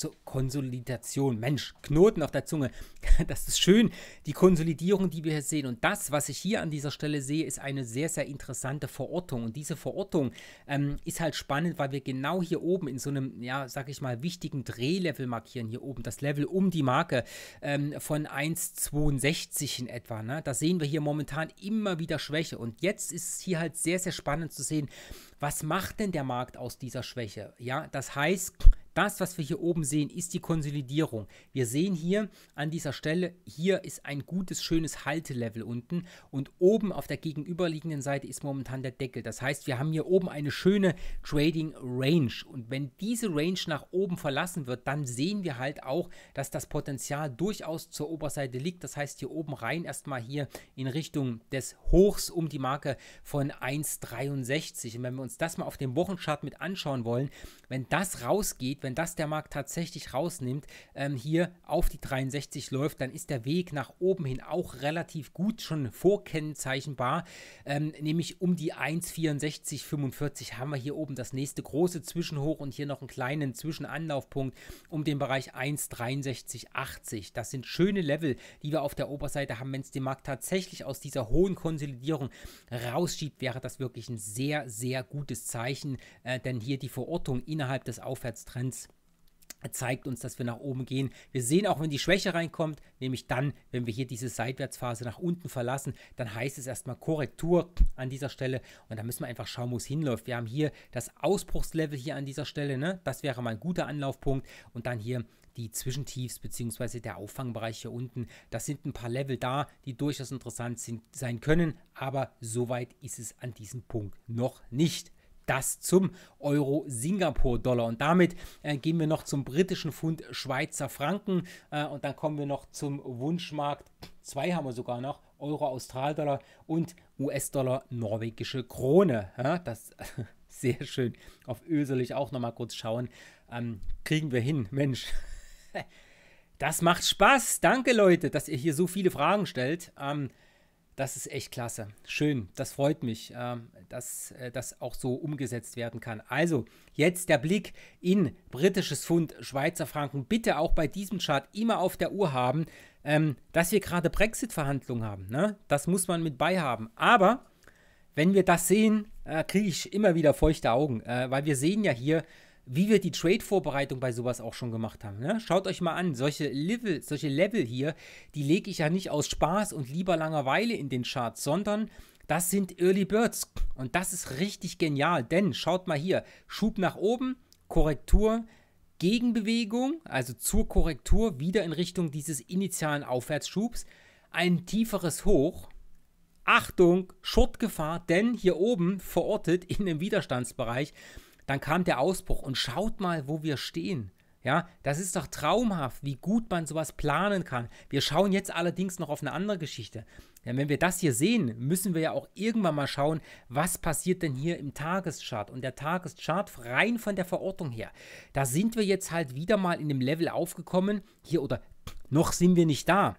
Inflation. Mensch, Knoten auf der Zunge. Das ist schön, die Konsolidierung, die wir hier sehen. Und das, was ich hier an dieser Stelle sehe, ist eine sehr, sehr interessante Verortung. Und diese Verortung ähm, ist halt spannend, weil wir genau hier oben in so einem, ja, sag ich mal, wichtigen Drehlevel markieren. Hier oben das Level um die Marke ähm, von 1,62 in etwa. Ne? Da sehen wir hier momentan immer wieder Schwäche. Und jetzt ist es hier halt sehr, sehr spannend zu sehen, was macht denn der Markt aus dieser Schwäche? Ja, das heißt, das, was wir hier oben sehen, ist die Konsolidierung. Wir sehen hier an dieser Stelle, hier ist ein gutes, schönes Haltelevel unten und oben auf der gegenüberliegenden Seite ist momentan der Deckel. Das heißt, wir haben hier oben eine schöne Trading Range und wenn diese Range nach oben verlassen wird, dann sehen wir halt auch, dass das Potenzial durchaus zur Oberseite liegt. Das heißt, hier oben rein erstmal hier in Richtung des Hochs um die Marke von 1,63. Und wenn wir uns das mal auf dem Wochenchart mit anschauen wollen, wenn das rausgeht, wenn das der Markt tatsächlich rausnimmt, ähm, hier auf die 63 läuft, dann ist der Weg nach oben hin auch relativ gut schon vorkennzeichnbar. Ähm, nämlich um die 1,6445 haben wir hier oben das nächste große Zwischenhoch und hier noch einen kleinen Zwischenanlaufpunkt um den Bereich 1,6380. Das sind schöne Level, die wir auf der Oberseite haben. Wenn es den Markt tatsächlich aus dieser hohen Konsolidierung rausschiebt, wäre das wirklich ein sehr, sehr gutes Zeichen, äh, denn hier die Verortung innerhalb innerhalb des Aufwärtstrends zeigt uns, dass wir nach oben gehen. Wir sehen auch, wenn die Schwäche reinkommt, nämlich dann, wenn wir hier diese Seitwärtsphase nach unten verlassen, dann heißt es erstmal Korrektur an dieser Stelle und da müssen wir einfach schauen, wo es hinläuft. Wir haben hier das Ausbruchslevel hier an dieser Stelle, ne? das wäre mal ein guter Anlaufpunkt und dann hier die Zwischentiefs bzw. der Auffangbereich hier unten. Das sind ein paar Level da, die durchaus interessant sind, sein können, aber soweit ist es an diesem Punkt noch nicht das zum Euro-Singapur-Dollar. Und damit äh, gehen wir noch zum britischen Pfund Schweizer Franken äh, und dann kommen wir noch zum Wunschmarkt. Zwei haben wir sogar noch. Euro, Australdollar und US-Dollar, norwegische Krone. Ja, das sehr schön. Auf Öl soll ich auch nochmal kurz schauen. Ähm, kriegen wir hin, Mensch. Das macht Spaß. Danke, Leute, dass ihr hier so viele Fragen stellt. Ähm, das ist echt klasse. Schön, das freut mich, ähm, dass äh, das auch so umgesetzt werden kann. Also, jetzt der Blick in britisches Pfund, Schweizer Franken. Bitte auch bei diesem Chart immer auf der Uhr haben, ähm, dass wir gerade Brexit-Verhandlungen haben. Ne? Das muss man mit beihaben. Aber wenn wir das sehen, äh, kriege ich immer wieder feuchte Augen, äh, weil wir sehen ja hier, wie wir die Trade-Vorbereitung bei sowas auch schon gemacht haben. Ne? Schaut euch mal an, solche Level, solche Level hier, die lege ich ja nicht aus Spaß und lieber Langeweile in den Charts, sondern das sind Early Birds. Und das ist richtig genial, denn schaut mal hier, Schub nach oben, Korrektur, Gegenbewegung, also zur Korrektur wieder in Richtung dieses initialen Aufwärtsschubs, ein tieferes Hoch. Achtung, Schuttgefahr, denn hier oben verortet in dem Widerstandsbereich dann kam der Ausbruch und schaut mal, wo wir stehen. Ja, das ist doch traumhaft, wie gut man sowas planen kann. Wir schauen jetzt allerdings noch auf eine andere Geschichte. Denn wenn wir das hier sehen, müssen wir ja auch irgendwann mal schauen, was passiert denn hier im Tageschart. Und der Tageschart rein von der Verortung her, da sind wir jetzt halt wieder mal in dem Level aufgekommen. Hier oder noch sind wir nicht da.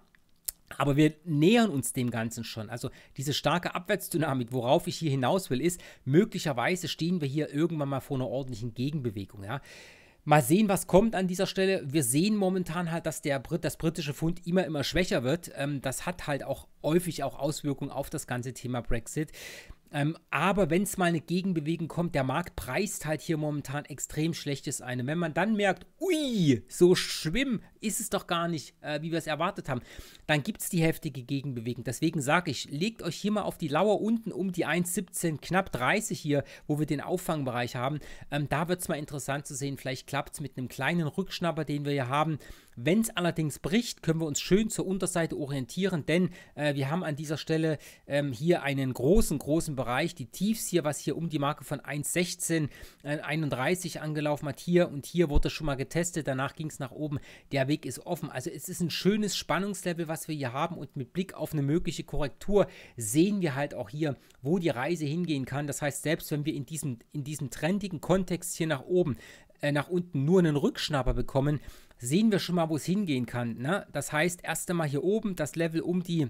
Aber wir nähern uns dem Ganzen schon. Also diese starke Abwärtsdynamik, worauf ich hier hinaus will, ist, möglicherweise stehen wir hier irgendwann mal vor einer ordentlichen Gegenbewegung. Ja? Mal sehen, was kommt an dieser Stelle. Wir sehen momentan halt, dass der Brit, das britische Pfund immer, immer schwächer wird. Ähm, das hat halt auch häufig auch Auswirkungen auf das ganze Thema Brexit. Ähm, aber wenn es mal eine Gegenbewegung kommt, der Markt preist halt hier momentan extrem schlechtes eine. Wenn man dann merkt, ui, so schwimm ist es doch gar nicht, äh, wie wir es erwartet haben, dann gibt es die heftige Gegenbewegung. Deswegen sage ich, legt euch hier mal auf die Lauer unten um die 1,17, knapp 30 hier, wo wir den Auffangbereich haben. Ähm, da wird es mal interessant zu sehen. Vielleicht klappt es mit einem kleinen Rückschnapper, den wir hier haben. Wenn es allerdings bricht, können wir uns schön zur Unterseite orientieren, denn äh, wir haben an dieser Stelle ähm, hier einen großen, großen Bereich. Die Tiefs hier, was hier um die Marke von 1,16, äh, 31 angelaufen hat, hier und hier wurde schon mal getestet. Danach ging es nach oben. Der Weg ist offen. Also es ist ein schönes Spannungslevel, was wir hier haben und mit Blick auf eine mögliche Korrektur sehen wir halt auch hier, wo die Reise hingehen kann. Das heißt, selbst wenn wir in diesem, in diesem trendigen Kontext hier nach oben äh, nach unten nur einen Rückschnapper bekommen, sehen wir schon mal, wo es hingehen kann. Ne? Das heißt, erst einmal hier oben das Level um die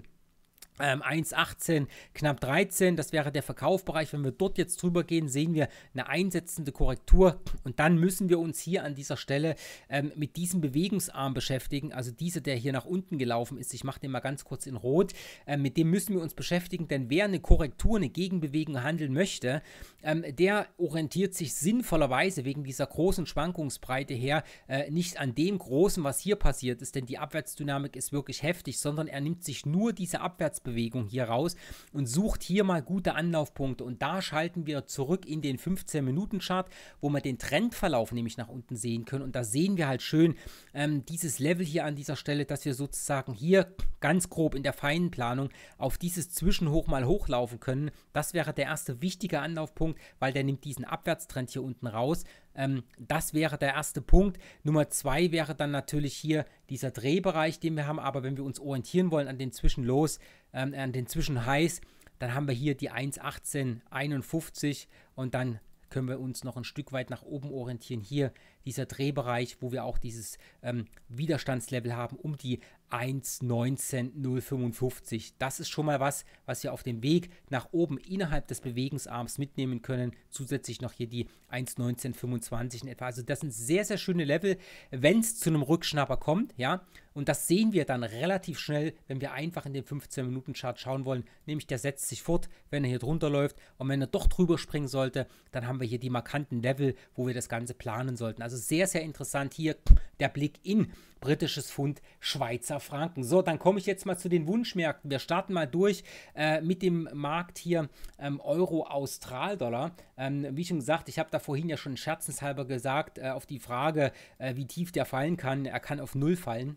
ähm, 1,18, knapp 13, das wäre der Verkaufbereich. Wenn wir dort jetzt drüber gehen, sehen wir eine einsetzende Korrektur und dann müssen wir uns hier an dieser Stelle ähm, mit diesem Bewegungsarm beschäftigen, also dieser, der hier nach unten gelaufen ist. Ich mache den mal ganz kurz in Rot. Ähm, mit dem müssen wir uns beschäftigen, denn wer eine Korrektur, eine Gegenbewegung handeln möchte, ähm, der orientiert sich sinnvollerweise wegen dieser großen Schwankungsbreite her äh, nicht an dem Großen, was hier passiert ist, denn die Abwärtsdynamik ist wirklich heftig, sondern er nimmt sich nur diese Abwärtsbreite Abwägung hier raus und sucht hier mal gute Anlaufpunkte. Und da schalten wir zurück in den 15-Minuten-Chart, wo wir den Trendverlauf nämlich nach unten sehen können. Und da sehen wir halt schön ähm, dieses Level hier an dieser Stelle, dass wir sozusagen hier ganz grob in der feinen Planung auf dieses Zwischenhoch mal hochlaufen können. Das wäre der erste wichtige Anlaufpunkt, weil der nimmt diesen Abwärtstrend hier unten raus. Ähm, das wäre der erste Punkt. Nummer zwei wäre dann natürlich hier dieser Drehbereich, den wir haben. Aber wenn wir uns orientieren wollen an den Zwischenlos, ähm, den heiß. Dann haben wir hier die 1,1851 und dann können wir uns noch ein Stück weit nach oben orientieren. Hier dieser Drehbereich, wo wir auch dieses ähm, Widerstandslevel haben, um die 1,19,055. Das ist schon mal was, was wir auf dem Weg nach oben innerhalb des Bewegungsarms mitnehmen können. Zusätzlich noch hier die 1,19,25 in etwa. Also das sind sehr, sehr schöne Level, wenn es zu einem Rückschnapper kommt, ja. Und das sehen wir dann relativ schnell, wenn wir einfach in den 15-Minuten-Chart schauen wollen. Nämlich der setzt sich fort, wenn er hier drunter läuft. Und wenn er doch drüber springen sollte, dann haben wir hier die markanten Level, wo wir das Ganze planen sollten. Also sehr, sehr interessant hier der Blick in britisches Pfund, Schweizer Franken. So, dann komme ich jetzt mal zu den Wunschmärkten. Wir starten mal durch äh, mit dem Markt hier ähm, Euro-Australdollar. Ähm, wie schon gesagt, ich habe da vorhin ja schon scherzenshalber gesagt, äh, auf die Frage, äh, wie tief der fallen kann. Er kann auf Null fallen.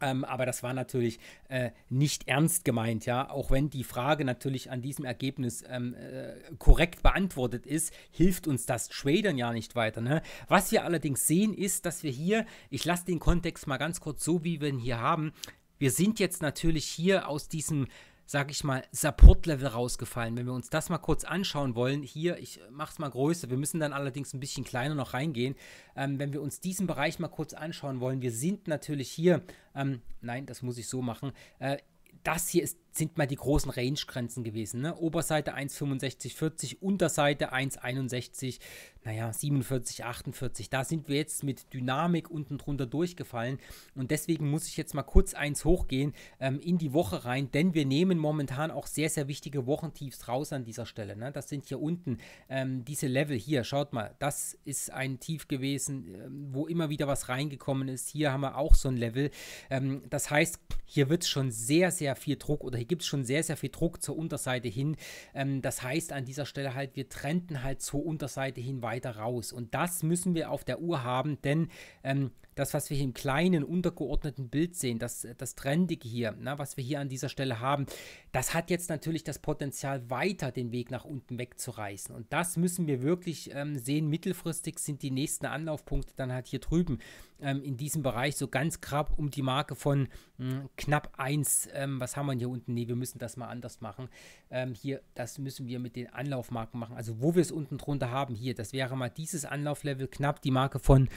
Ähm, aber das war natürlich äh, nicht ernst gemeint, ja. Auch wenn die Frage natürlich an diesem Ergebnis ähm, äh, korrekt beantwortet ist, hilft uns das Tradern ja nicht weiter. Ne? Was wir allerdings sehen, ist, dass wir hier, ich lasse den Kontext mal ganz kurz so, wie wir ihn hier haben, wir sind jetzt natürlich hier aus diesem sag ich mal, Support-Level rausgefallen. Wenn wir uns das mal kurz anschauen wollen, hier, ich äh, mach's mal größer, wir müssen dann allerdings ein bisschen kleiner noch reingehen. Ähm, wenn wir uns diesen Bereich mal kurz anschauen wollen, wir sind natürlich hier, ähm, nein, das muss ich so machen, äh, das hier ist sind mal die großen Range-Grenzen gewesen. Ne? Oberseite 1,6540, Unterseite 1,61, naja, 47, 48. Da sind wir jetzt mit Dynamik unten drunter durchgefallen. Und deswegen muss ich jetzt mal kurz eins hochgehen ähm, in die Woche rein, denn wir nehmen momentan auch sehr, sehr wichtige Wochentiefs raus an dieser Stelle. Ne? Das sind hier unten ähm, diese Level hier. Schaut mal, das ist ein Tief gewesen, ähm, wo immer wieder was reingekommen ist. Hier haben wir auch so ein Level. Ähm, das heißt, hier wird schon sehr, sehr viel Druck oder hier gibt es schon sehr, sehr viel Druck zur Unterseite hin. Ähm, das heißt an dieser Stelle halt, wir trennten halt zur Unterseite hin weiter raus. Und das müssen wir auf der Uhr haben, denn ähm, das, was wir hier im kleinen, untergeordneten Bild sehen, das, das Trendige hier, na, was wir hier an dieser Stelle haben, das hat jetzt natürlich das Potenzial, weiter den Weg nach unten wegzureißen. Und das müssen wir wirklich ähm, sehen. Mittelfristig sind die nächsten Anlaufpunkte dann halt hier drüben ähm, in diesem Bereich so ganz grab um die Marke von mh, hm, knapp 1. Ähm, was haben wir hier unten? Nee, wir müssen das mal anders machen. Ähm, hier, das müssen wir mit den Anlaufmarken machen. Also wo wir es unten drunter haben, hier, das wäre mal dieses Anlauflevel, knapp die Marke von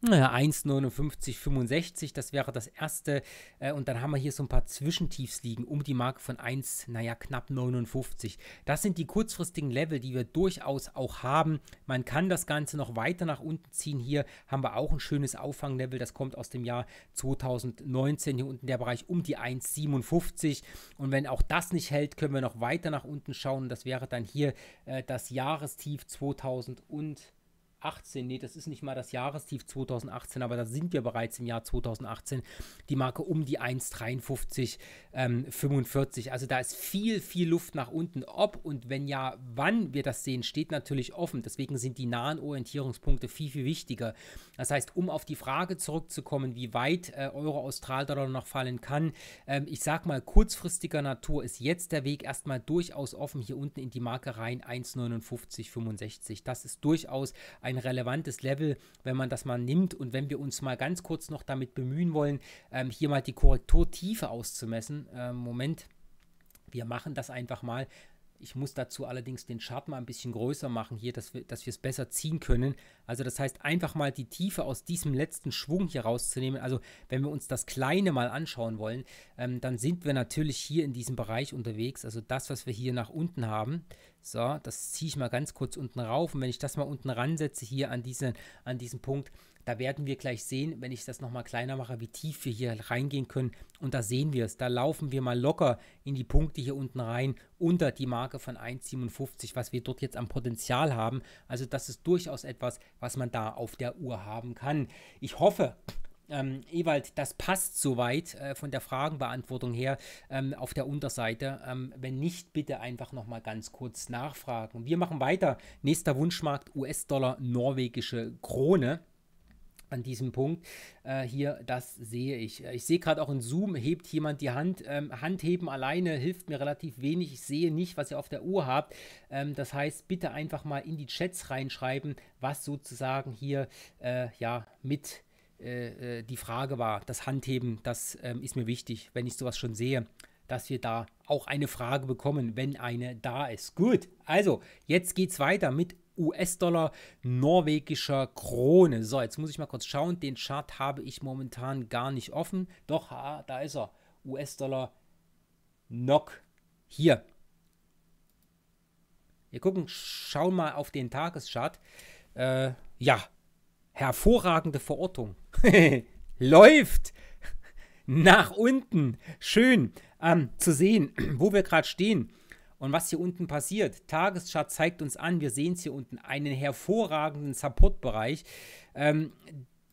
naja, 1,59, das wäre das erste. Äh, und dann haben wir hier so ein paar Zwischentiefs liegen, um die Marke von 1, naja, knapp 59. Das sind die kurzfristigen Level, die wir durchaus auch haben. Man kann das Ganze noch weiter nach unten ziehen. Hier haben wir auch ein schönes Auffanglevel, das kommt aus dem Jahr 2019. Hier unten der Bereich um die 1,57. Und wenn auch das nicht hält, können wir noch weiter nach unten schauen. Das wäre dann hier äh, das Jahrestief 2019. 2018, nee, das ist nicht mal das Jahrestief 2018, aber da sind wir bereits im Jahr 2018, die Marke um die 1,53, ähm, 45. Also da ist viel, viel Luft nach unten. Ob und wenn ja, wann wir das sehen, steht natürlich offen. Deswegen sind die nahen Orientierungspunkte viel, viel wichtiger. Das heißt, um auf die Frage zurückzukommen, wie weit äh, Euro Australdollar noch fallen kann, ähm, ich sag mal, kurzfristiger Natur ist jetzt der Weg erstmal durchaus offen hier unten in die Marke rein 1,59, 65. Das ist durchaus ein ein relevantes Level, wenn man das mal nimmt und wenn wir uns mal ganz kurz noch damit bemühen wollen, ähm, hier mal die Korrekturtiefe auszumessen. Ähm, Moment, wir machen das einfach mal. Ich muss dazu allerdings den Schatten mal ein bisschen größer machen hier, dass wir dass es besser ziehen können. Also das heißt, einfach mal die Tiefe aus diesem letzten Schwung hier rauszunehmen. Also wenn wir uns das Kleine mal anschauen wollen, ähm, dann sind wir natürlich hier in diesem Bereich unterwegs. Also das, was wir hier nach unten haben, so, das ziehe ich mal ganz kurz unten rauf. Und wenn ich das mal unten ransetze hier an, diese, an diesen Punkt, da werden wir gleich sehen, wenn ich das nochmal kleiner mache, wie tief wir hier reingehen können. Und da sehen wir es. Da laufen wir mal locker in die Punkte hier unten rein, unter die Marke von 1,57, was wir dort jetzt am Potenzial haben. Also das ist durchaus etwas, was man da auf der Uhr haben kann. Ich hoffe, ähm, Ewald, das passt soweit äh, von der Fragenbeantwortung her ähm, auf der Unterseite. Ähm, wenn nicht, bitte einfach nochmal ganz kurz nachfragen. Wir machen weiter. Nächster Wunschmarkt US-Dollar, norwegische Krone an diesem Punkt äh, hier, das sehe ich. Äh, ich sehe gerade auch in Zoom, hebt jemand die Hand. Ähm, Handheben alleine hilft mir relativ wenig. Ich sehe nicht, was ihr auf der Uhr habt. Ähm, das heißt, bitte einfach mal in die Chats reinschreiben, was sozusagen hier äh, ja mit äh, äh die Frage war. Das Handheben, das ähm, ist mir wichtig, wenn ich sowas schon sehe dass wir da auch eine Frage bekommen, wenn eine da ist. Gut, also jetzt geht es weiter mit US-Dollar, norwegischer Krone. So, jetzt muss ich mal kurz schauen. Den Chart habe ich momentan gar nicht offen. Doch, ah, da ist er. US-Dollar NOK. Hier. Wir gucken, schauen mal auf den Tageschart. Äh, ja, hervorragende Verortung. Läuft nach unten. Schön ähm, zu sehen, wo wir gerade stehen. Und was hier unten passiert, Tageschart zeigt uns an, wir sehen es hier unten, einen hervorragenden Supportbereich, ähm,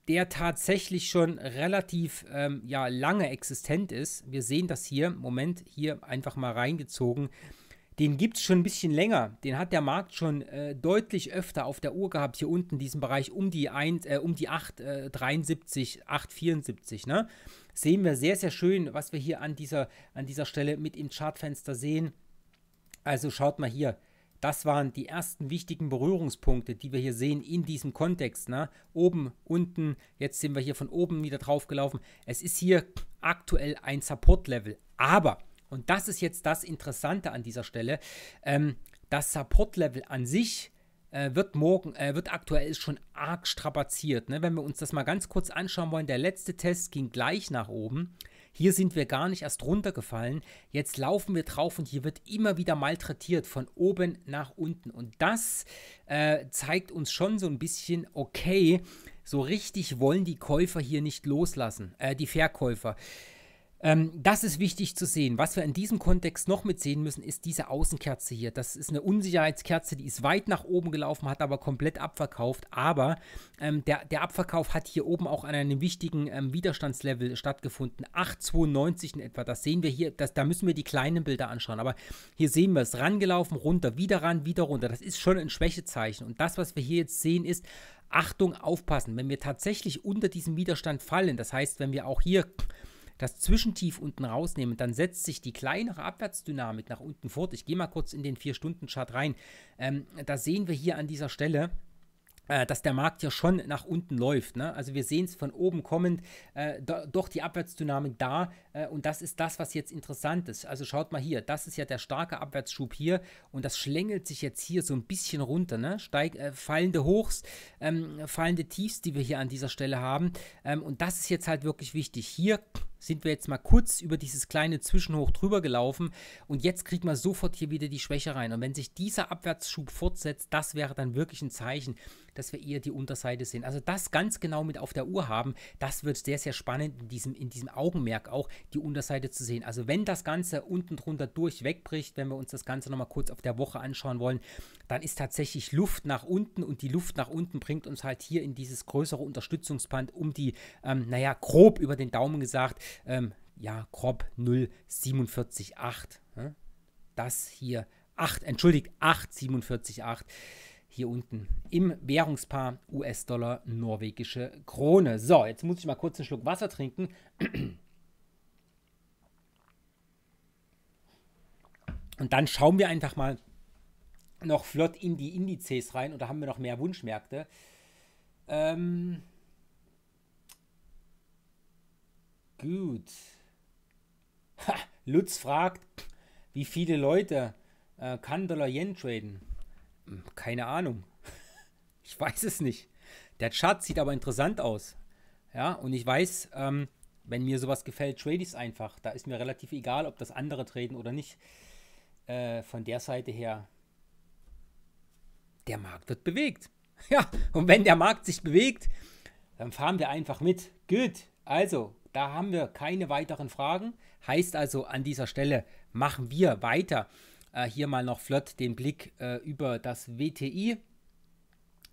der tatsächlich schon relativ ähm, ja, lange existent ist. Wir sehen das hier, Moment, hier einfach mal reingezogen. Den gibt es schon ein bisschen länger. Den hat der Markt schon äh, deutlich öfter auf der Uhr gehabt, hier unten diesen Bereich um die, äh, um die 8,73, 8,74. Äh, ne? Sehen wir sehr, sehr schön, was wir hier an dieser, an dieser Stelle mit im Chartfenster sehen also schaut mal hier. Das waren die ersten wichtigen Berührungspunkte, die wir hier sehen in diesem Kontext. Ne? Oben, unten, jetzt sind wir hier von oben wieder draufgelaufen. Es ist hier aktuell ein Support-Level. Aber, und das ist jetzt das Interessante an dieser Stelle, ähm, das Support-Level an sich äh, wird morgen, äh, wird aktuell schon arg strapaziert. Ne? Wenn wir uns das mal ganz kurz anschauen wollen, der letzte Test ging gleich nach oben. Hier sind wir gar nicht erst runtergefallen. Jetzt laufen wir drauf und hier wird immer wieder malträtiert von oben nach unten. Und das äh, zeigt uns schon so ein bisschen, okay, so richtig wollen die Käufer hier nicht loslassen, äh, die Verkäufer. Ähm, das ist wichtig zu sehen. Was wir in diesem Kontext noch mit sehen müssen, ist diese Außenkerze hier. Das ist eine Unsicherheitskerze, die ist weit nach oben gelaufen, hat aber komplett abverkauft. Aber ähm, der, der Abverkauf hat hier oben auch an einem wichtigen ähm, Widerstandslevel stattgefunden. 8,92 in etwa. Das sehen wir hier. Das, da müssen wir die kleinen Bilder anschauen. Aber hier sehen wir es. Rangelaufen, runter, wieder ran, wieder runter. Das ist schon ein Schwächezeichen. Und das, was wir hier jetzt sehen, ist, Achtung, aufpassen. Wenn wir tatsächlich unter diesem Widerstand fallen, das heißt, wenn wir auch hier das Zwischentief unten rausnehmen, dann setzt sich die kleinere Abwärtsdynamik nach unten fort. Ich gehe mal kurz in den 4-Stunden-Chart rein. Ähm, da sehen wir hier an dieser Stelle, äh, dass der Markt ja schon nach unten läuft. Ne? Also wir sehen es von oben kommend, äh, do, doch die Abwärtsdynamik da äh, und das ist das, was jetzt interessant ist. Also schaut mal hier, das ist ja der starke Abwärtsschub hier und das schlängelt sich jetzt hier so ein bisschen runter. Ne? Steig, äh, fallende Hochs, ähm, fallende Tiefs, die wir hier an dieser Stelle haben ähm, und das ist jetzt halt wirklich wichtig. Hier sind wir jetzt mal kurz über dieses kleine Zwischenhoch drüber gelaufen und jetzt kriegt man sofort hier wieder die Schwäche rein. Und wenn sich dieser Abwärtsschub fortsetzt, das wäre dann wirklich ein Zeichen, dass wir eher die Unterseite sehen. Also das ganz genau mit auf der Uhr haben, das wird sehr, sehr spannend in diesem, in diesem Augenmerk auch die Unterseite zu sehen. Also wenn das Ganze unten drunter durch wegbricht, wenn wir uns das Ganze nochmal kurz auf der Woche anschauen wollen, dann ist tatsächlich Luft nach unten und die Luft nach unten bringt uns halt hier in dieses größere Unterstützungsband um die, ähm, naja, grob über den Daumen gesagt, ähm, ja, grob 0478. Das hier 8, entschuldigt, 8478 hier unten im Währungspaar US-Dollar norwegische Krone. So, jetzt muss ich mal kurz einen Schluck Wasser trinken. Und dann schauen wir einfach mal noch flott in die Indizes rein Oder haben wir noch mehr Wunschmärkte. Ähm, Gut. Ha, Lutz fragt, wie viele Leute äh, kann Dollar Yen traden? Hm, keine Ahnung. Ich weiß es nicht. Der Chart sieht aber interessant aus. Ja, und ich weiß, ähm, wenn mir sowas gefällt, trade ich es einfach. Da ist mir relativ egal, ob das andere traden oder nicht. Äh, von der Seite her, der Markt wird bewegt. Ja, und wenn der Markt sich bewegt, dann fahren wir einfach mit. Gut, also da haben wir keine weiteren Fragen. Heißt also, an dieser Stelle machen wir weiter. Äh, hier mal noch flott den Blick äh, über das WTI.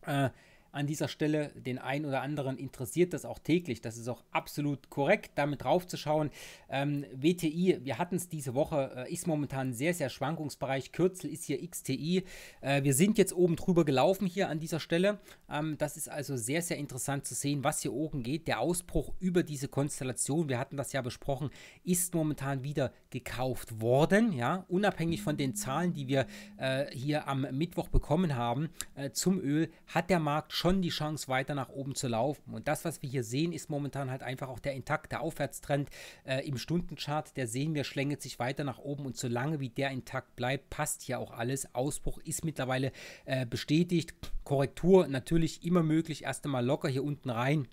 Äh, an dieser Stelle. Den einen oder anderen interessiert das auch täglich. Das ist auch absolut korrekt, damit draufzuschauen. Ähm, WTI, wir hatten es diese Woche, äh, ist momentan sehr, sehr Schwankungsbereich. Kürzel ist hier XTI. Äh, wir sind jetzt oben drüber gelaufen hier an dieser Stelle. Ähm, das ist also sehr, sehr interessant zu sehen, was hier oben geht. Der Ausbruch über diese Konstellation, wir hatten das ja besprochen, ist momentan wieder gekauft worden. Ja, unabhängig von den Zahlen, die wir äh, hier am Mittwoch bekommen haben äh, zum Öl, hat der Markt schon die Chance, weiter nach oben zu laufen. Und das, was wir hier sehen, ist momentan halt einfach auch der intakte Aufwärtstrend äh, im Stundenchart. Der sehen wir, schlängelt sich weiter nach oben und solange wie der intakt bleibt, passt hier auch alles. Ausbruch ist mittlerweile äh, bestätigt. Korrektur natürlich immer möglich. Erst einmal locker hier unten rein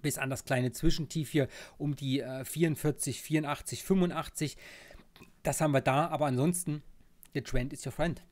bis an das kleine Zwischentief hier um die äh, 44, 84, 85. Das haben wir da, aber ansonsten, der Trend ist your friend.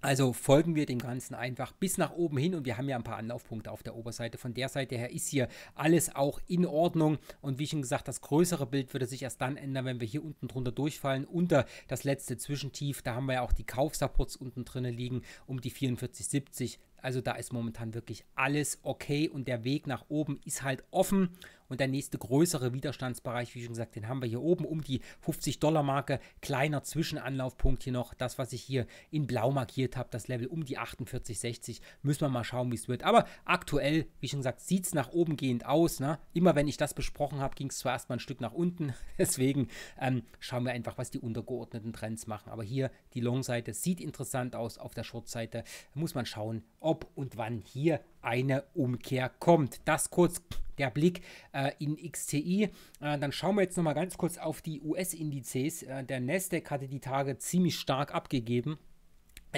Also folgen wir dem Ganzen einfach bis nach oben hin und wir haben ja ein paar Anlaufpunkte auf der Oberseite. Von der Seite her ist hier alles auch in Ordnung und wie schon gesagt, das größere Bild würde sich erst dann ändern, wenn wir hier unten drunter durchfallen, unter das letzte Zwischentief. Da haben wir ja auch die Kaufsupports unten drin liegen um die 44,70. Also da ist momentan wirklich alles okay und der Weg nach oben ist halt offen und der nächste größere Widerstandsbereich, wie schon gesagt, den haben wir hier oben um die 50-Dollar-Marke. Kleiner Zwischenanlaufpunkt hier noch. Das, was ich hier in blau markiert habe, das Level um die 48, 60. Müssen wir mal schauen, wie es wird. Aber aktuell, wie schon gesagt, sieht es nach oben gehend aus. Ne? Immer wenn ich das besprochen habe, ging es zuerst mal ein Stück nach unten. Deswegen ähm, schauen wir einfach, was die untergeordneten Trends machen. Aber hier die Long-Seite sieht interessant aus. Auf der Short-Seite muss man schauen, ob und wann hier eine Umkehr kommt. Das kurz der Blick äh, in XTI. Äh, dann schauen wir jetzt nochmal ganz kurz auf die US-Indizes. Äh, der Nasdaq hatte die Tage ziemlich stark abgegeben.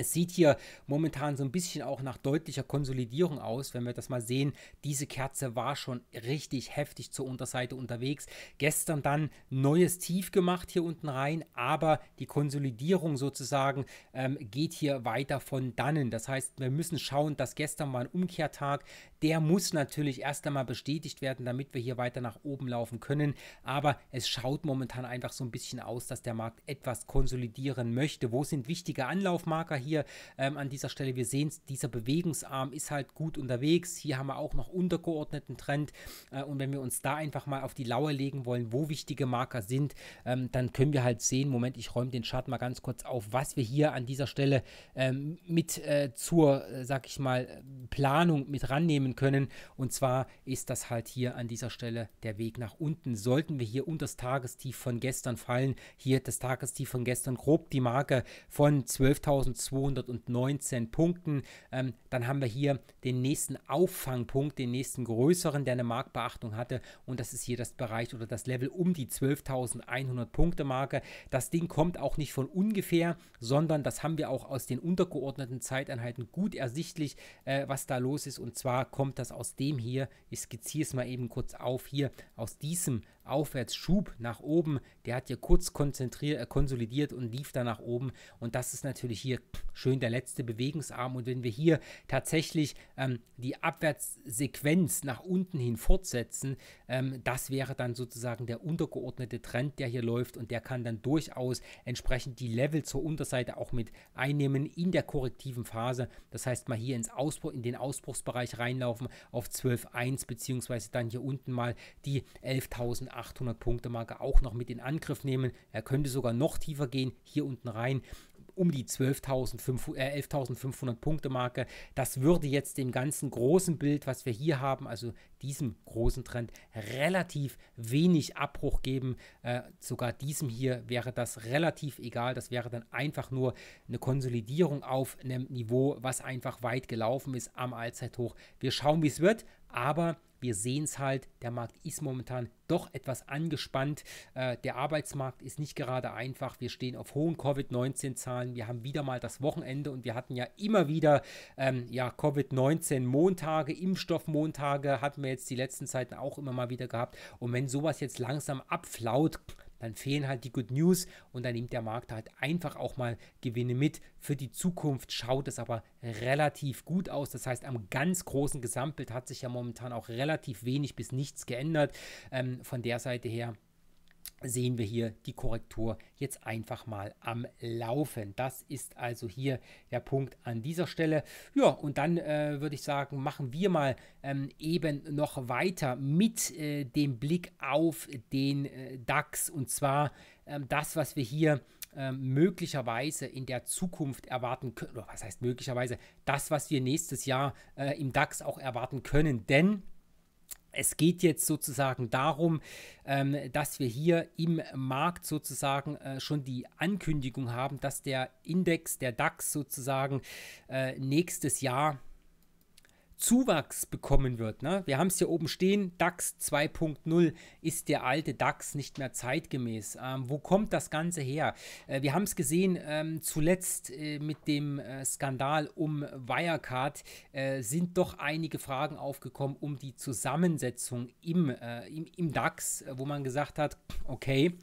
Es sieht hier momentan so ein bisschen auch nach deutlicher Konsolidierung aus, wenn wir das mal sehen. Diese Kerze war schon richtig heftig zur Unterseite unterwegs. Gestern dann neues Tief gemacht hier unten rein, aber die Konsolidierung sozusagen ähm, geht hier weiter von dannen. Das heißt, wir müssen schauen, dass gestern war ein Umkehrtag. Der muss natürlich erst einmal bestätigt werden, damit wir hier weiter nach oben laufen können. Aber es schaut momentan einfach so ein bisschen aus, dass der Markt etwas konsolidieren möchte. Wo sind wichtige Anlaufmarker hier? hier ähm, an dieser Stelle, wir sehen es, dieser Bewegungsarm ist halt gut unterwegs. Hier haben wir auch noch untergeordneten Trend. Äh, und wenn wir uns da einfach mal auf die Lauer legen wollen, wo wichtige Marker sind, ähm, dann können wir halt sehen, Moment, ich räume den Chart mal ganz kurz auf, was wir hier an dieser Stelle ähm, mit äh, zur, äh, sag ich mal, Planung mit rannehmen können. Und zwar ist das halt hier an dieser Stelle der Weg nach unten. Sollten wir hier unter das Tagestief von gestern fallen, hier das Tagestief von gestern grob die Marke von 12.200 219 Punkten. Ähm, dann haben wir hier den nächsten Auffangpunkt, den nächsten größeren, der eine Marktbeachtung hatte. Und das ist hier das Bereich oder das Level um die 12.100 Punkte Marke. Das Ding kommt auch nicht von ungefähr, sondern das haben wir auch aus den untergeordneten Zeiteinheiten gut ersichtlich, äh, was da los ist. Und zwar kommt das aus dem hier, ich skizziere es mal eben kurz auf, hier aus diesem Aufwärtsschub nach oben, der hat hier kurz konzentriert, äh, konsolidiert und lief dann nach oben. Und das ist natürlich hier schön der letzte Bewegungsarm. Und wenn wir hier tatsächlich ähm, die Abwärtssequenz nach unten hin fortsetzen, ähm, das wäre dann sozusagen der untergeordnete Trend, der hier läuft. Und der kann dann durchaus entsprechend die Level zur Unterseite auch mit einnehmen in der korrektiven Phase. Das heißt, mal hier ins Ausbruch, in den Ausbruchsbereich reinlaufen auf 12.1 beziehungsweise dann hier unten mal die 11.000 800-Punkte-Marke auch noch mit in Angriff nehmen. Er könnte sogar noch tiefer gehen, hier unten rein, um die 11.500 äh, 11 Punkte-Marke. Das würde jetzt dem ganzen großen Bild, was wir hier haben, also diesem großen Trend, relativ wenig Abbruch geben. Äh, sogar diesem hier wäre das relativ egal. Das wäre dann einfach nur eine Konsolidierung auf einem Niveau, was einfach weit gelaufen ist am Allzeithoch. Wir schauen, wie es wird, aber wir sehen es halt, der Markt ist momentan doch etwas angespannt. Äh, der Arbeitsmarkt ist nicht gerade einfach. Wir stehen auf hohen Covid-19-Zahlen. Wir haben wieder mal das Wochenende und wir hatten ja immer wieder ähm, ja, Covid-19-Montage, Impfstoffmontage hatten wir jetzt die letzten Zeiten auch immer mal wieder gehabt. Und wenn sowas jetzt langsam abflaut, dann fehlen halt die Good News und dann nimmt der Markt halt einfach auch mal Gewinne mit. Für die Zukunft schaut es aber relativ gut aus. Das heißt, am ganz großen Gesamtbild hat sich ja momentan auch relativ wenig bis nichts geändert. Ähm, von der Seite her sehen wir hier die Korrektur jetzt einfach mal am Laufen. Das ist also hier der Punkt an dieser Stelle. Ja, und dann äh, würde ich sagen, machen wir mal ähm, eben noch weiter mit äh, dem Blick auf den äh, DAX und zwar ähm, das, was wir hier ähm, möglicherweise in der Zukunft erwarten können, oder was heißt möglicherweise, das, was wir nächstes Jahr äh, im DAX auch erwarten können, denn es geht jetzt sozusagen darum, ähm, dass wir hier im Markt sozusagen äh, schon die Ankündigung haben, dass der Index, der DAX sozusagen äh, nächstes Jahr Zuwachs bekommen wird. Ne? Wir haben es hier oben stehen, DAX 2.0 ist der alte DAX nicht mehr zeitgemäß. Ähm, wo kommt das Ganze her? Äh, wir haben es gesehen ähm, zuletzt äh, mit dem äh, Skandal um Wirecard, äh, sind doch einige Fragen aufgekommen um die Zusammensetzung im, äh, im, im DAX, äh, wo man gesagt hat, okay,